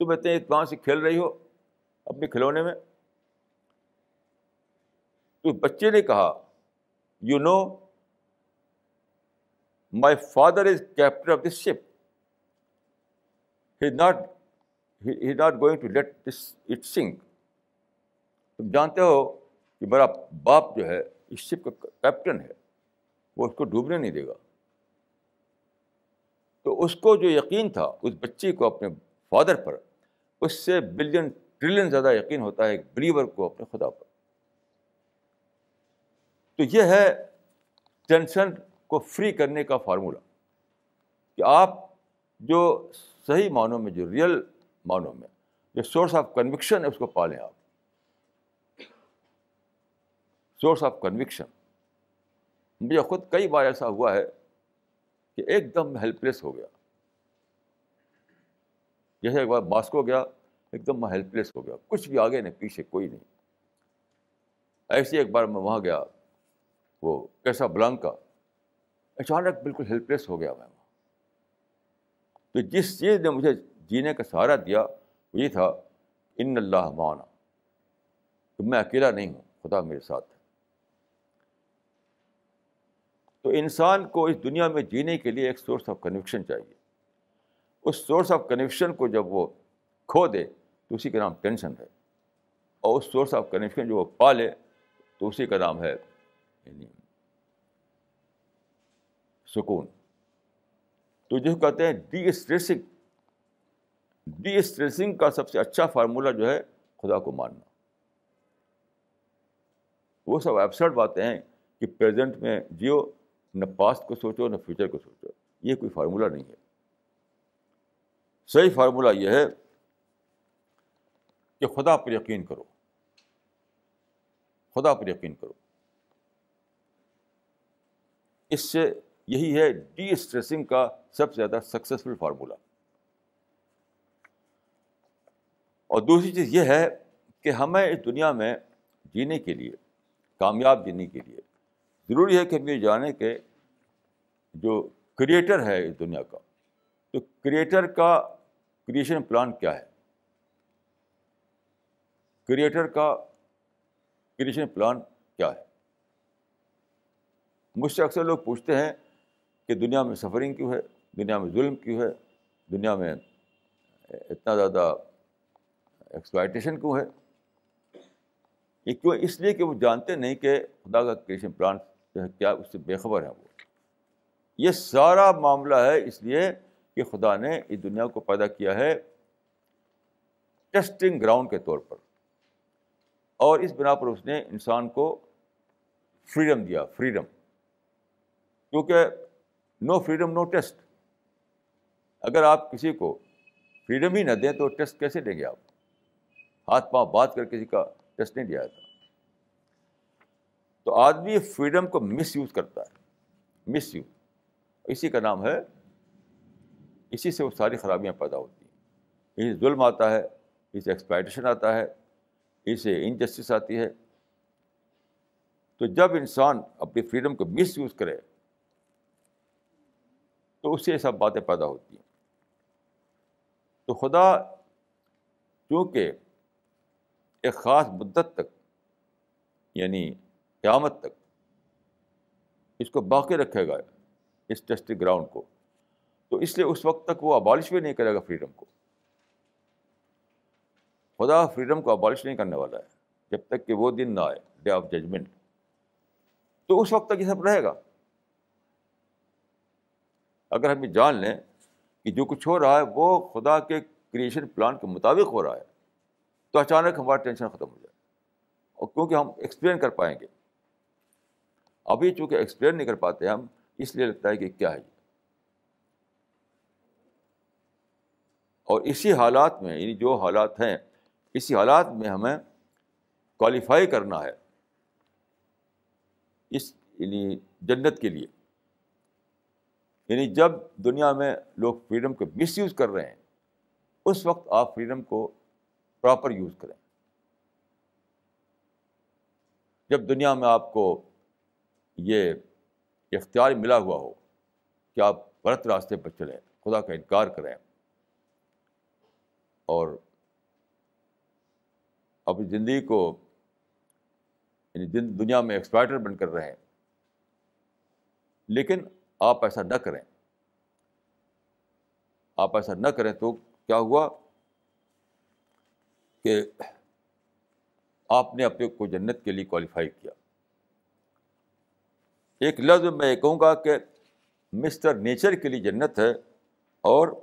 तुम इतने इतमान से खेल रही हो अपने खिलौने में तो बच्चे ने कहा you know, my father is captain of this ship. He's not, he, he's not going to let this it sink. तुम जानते हो कि मेरा बाप जो है इस शिप का कैप्टन है वो उसको डूबने नहीं देगा तो उसको जो यकीन था उस बच्ची को अपने फादर पर उससे बिलियन ट्रिलियन ज़्यादा यकीन होता है एक बिलीवर को अपने खुदा पर तो यह है टेंशन को फ्री करने का फार्मूला कि आप जो सही मानों में जो रियल मानों में जो सोर्स ऑफ कन्विक्शन है उसको पालें आप सोर्स ऑफ कन्विक्शन मुझे खुद कई बार ऐसा हुआ है कि एकदम हेल्पलेस हो गया जैसे एक बार मास्को गया एकदम हेल्पलेस हो गया कुछ भी आगे नहीं पीछे कोई नहीं ऐसे एक बार मैं वहाँ गया वो कैसा का अचानक बिल्कुल हेल्पलेस हो गया मैं वहाँ तो जिस चीज़ ने मुझे जीने का सहारा दिया वो ये था इन अल्लाह माना कि तो मैं अकेला नहीं हूँ खुदा मेरे साथ तो इंसान को इस दुनिया में जीने के लिए एक सोर्स ऑफ कन्विक्शन चाहिए उस सोर्स ऑफ कन्विक्शन को जब वो खो दे तो उसी का नाम टेंशन है और उस सोर्स ऑफ कन्विक्शन जो वो पा ले तो उसी का नाम है इलिम सुकून तो जो कहते हैं डी स्ट्रेसिंग डी स्ट्रेसिंग का सबसे अच्छा फार्मूला जो है खुदा को मानना वो सब एब्सर्ड बातें हैं कि प्रेजेंट में जियो न पास्ट को सोचो न फ्यूचर को सोचो ये कोई फार्मूला नहीं है सही फार्मूला यह है कि खुदा पर यकीन करो खुदा पर यकीन करो इससे यही है डी स्ट्रेसिंग का सबसे ज़्यादा सक्सेसफुल फार्मूला और दूसरी चीज़ यह है कि हमें इस दुनिया में जीने के लिए कामयाब जीने के लिए ज़रूरी है कि हम ये जाने के जो क्रिएटर है इस दुनिया का तो क्रिएटर का क्रिएशन प्लान क्या है क्रिएटर का क्रिएशन प्लान क्या है मुझसे अक्सर लोग पूछते हैं कि दुनिया में सफरिंग क्यों है दुनिया में जुल्म क्यों है दुनिया में इतना ज़्यादा एक्सप्लाइटेशन क्यों है ये क्यों इसलिए कि वो जानते नहीं कि खुदा का क्रिएशन प्लान जो है क्या उससे बेखबर है वो ये सारा मामला है इसलिए कि खुदा ने इस दुनिया को पैदा किया है टेस्टिंग ग्राउंड के तौर पर और इस बिना पर उसने इंसान को फ्रीडम दिया फ्रीडम क्योंकि नो फ्रीडम नो टेस्ट अगर आप किसी को फ्रीडम ही ना दें तो टेस्ट कैसे देंगे आप हाथ पांव बात कर किसी का टेस्ट नहीं दिया जाता तो आदमी फ्रीडम को मिस यूज़ करता है मिस यूज इसी का नाम है इसी से वो सारी खराबियाँ पैदा होती हैं इसे जुल्म आता है इसे एक्सप्लाइटेशन आता है इसे इनजस्टिस आती है तो जब इंसान अपनी फ्रीडम को मिस यूज़ करे तो उससे ये सब बातें पैदा होती हैं तो खुदा चूँकि एक ख़ास मुद्दत तक यानी क़्यामत तक इसको बाकी रखेगा इस टेस्टिंग ग्राउंड को तो इसलिए उस वक्त तक वो अबॉलिश भी नहीं करेगा फ्रीडम को खुदा फ्रीडम को अबॉलिश नहीं करने वाला है जब तक कि वो दिन ना आए डे ऑफ जजमेंट तो उस वक्त तक ये सब रहेगा अगर हम ये जान लें कि जो कुछ हो रहा है वो खुदा के क्रिएशन प्लान के मुताबिक हो रहा है तो अचानक हमारा टेंशन ख़त्म हो जाए और क्योंकि हम एक्सप्लेन कर पाएंगे अभी चूँकि एक्सप्लेन नहीं कर पाते हम इसलिए लगता है कि क्या है ये और इसी हालात में यानी जो हालात हैं इसी हालात में हमें क्वालिफाई करना है इस जन्नत के लिए यानी जब दुनिया में लोग फ्रीडम को मिसयूज़ कर रहे हैं उस वक्त आप फ्रीडम को प्रॉपर यूज़ करें जब दुनिया में आपको ये इख्तियार मिला हुआ हो कि आप गलत रास्ते पर चलें खुदा का इनकार करें और अपनी ज़िंदगी को यानी दुनिया में एक्सपर्टर बनकर रहें लेकिन आप ऐसा न करें आप ऐसा न करें तो क्या हुआ कि आपने अपने को जन्नत के लिए क्वालिफाई किया एक लफ्ज़ मैं ये कहूँगा कि मिस्टर नेचर के लिए जन्नत है और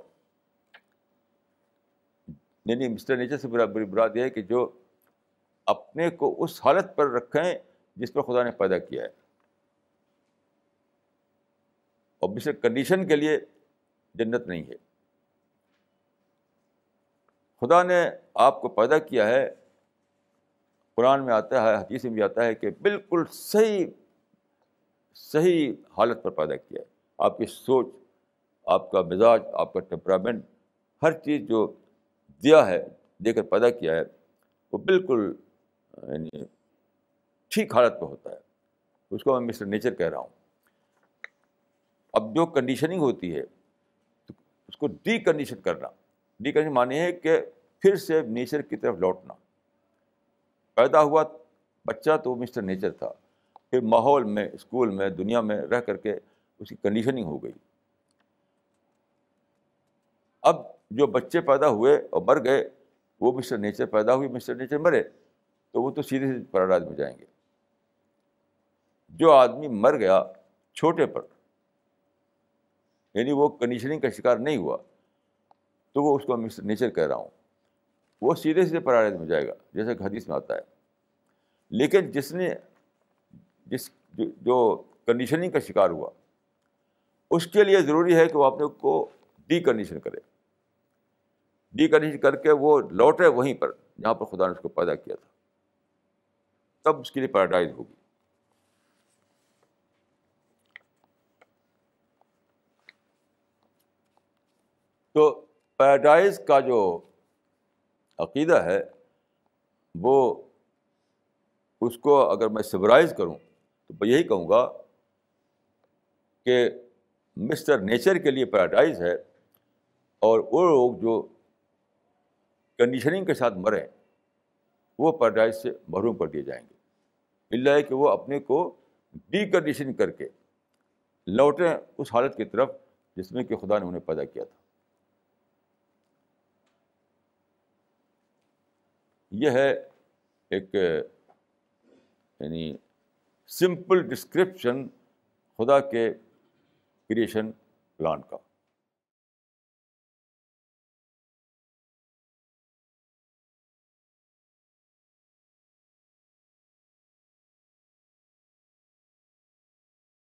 नहीं नहीं मिस्टर नेचर से बुरा बुरी बुरा दिया है कि जो अपने को उस हालत पर रखें जिस पर खुदा ने पैदा किया है और मिसल कंडीशन के लिए जन्नत नहीं है खुदा ने आपको पैदा किया है कुरान में आता है हदीस में भी आता है कि बिल्कुल सही सही हालत पर पैदा किया है आपकी सोच आपका मिजाज आपका टेम्परामेंट हर चीज़ जो दिया है देकर पैदा किया है वो बिल्कुल ठीक हालत पर होता है उसको मैं मिस्टर नेचर कह रहा हूँ अब जो कंडीशनिंग होती है तो उसको डी कंडीशन करना डी कंडीशन माने है कि फिर से नेचर की तरफ लौटना पैदा हुआ बच्चा तो मिस्टर नेचर था फिर माहौल में स्कूल में दुनिया में रह करके उसकी कंडीशनिंग हो गई अब जो बच्चे पैदा हुए और मर गए वो मिस्टर नेचर पैदा हुए मिस्टर नेचर मरे तो वो तो सीधे सीधे पैराडाइज में जाएंगे जो आदमी मर गया छोटे पर यानी वो कंडीशनिंग का शिकार नहीं हुआ तो वो उसको मैं नेचर कह रहा हूँ वो सीधे सीधे परारित में जाएगा जैसे घदीस में आता है लेकिन जिसने जिस जो, जो कंडीशनिंग का शिकार हुआ उसके लिए ज़रूरी है कि वो अपने को डी कंडीशन करे डी कंडीशन करके वो लौटे वहीं पर जहाँ पर खुदा ने उसको पैदा किया था तब उसके लिए पैराडाइज होगी तो पैराडाइज का जो अकीदा है वो उसको अगर मैं सिवराइज करूं तो मैं यही कहूँगा कि मिस्टर नेचर के लिए पैराडाइज है और वो लोग जो कंडीशनिंग के साथ मरें वो पैराडाइज से महरूम कर दिए जाएंगे मिल है कि वो अपने को डी कंडीशन करके लौटें उस हालत की तरफ जिसमें कि खुदा ने उन्हें पैदा किया था यह है एक यानी सिंपल डिस्क्रिप्शन खुदा के क्रिएशन प्लान का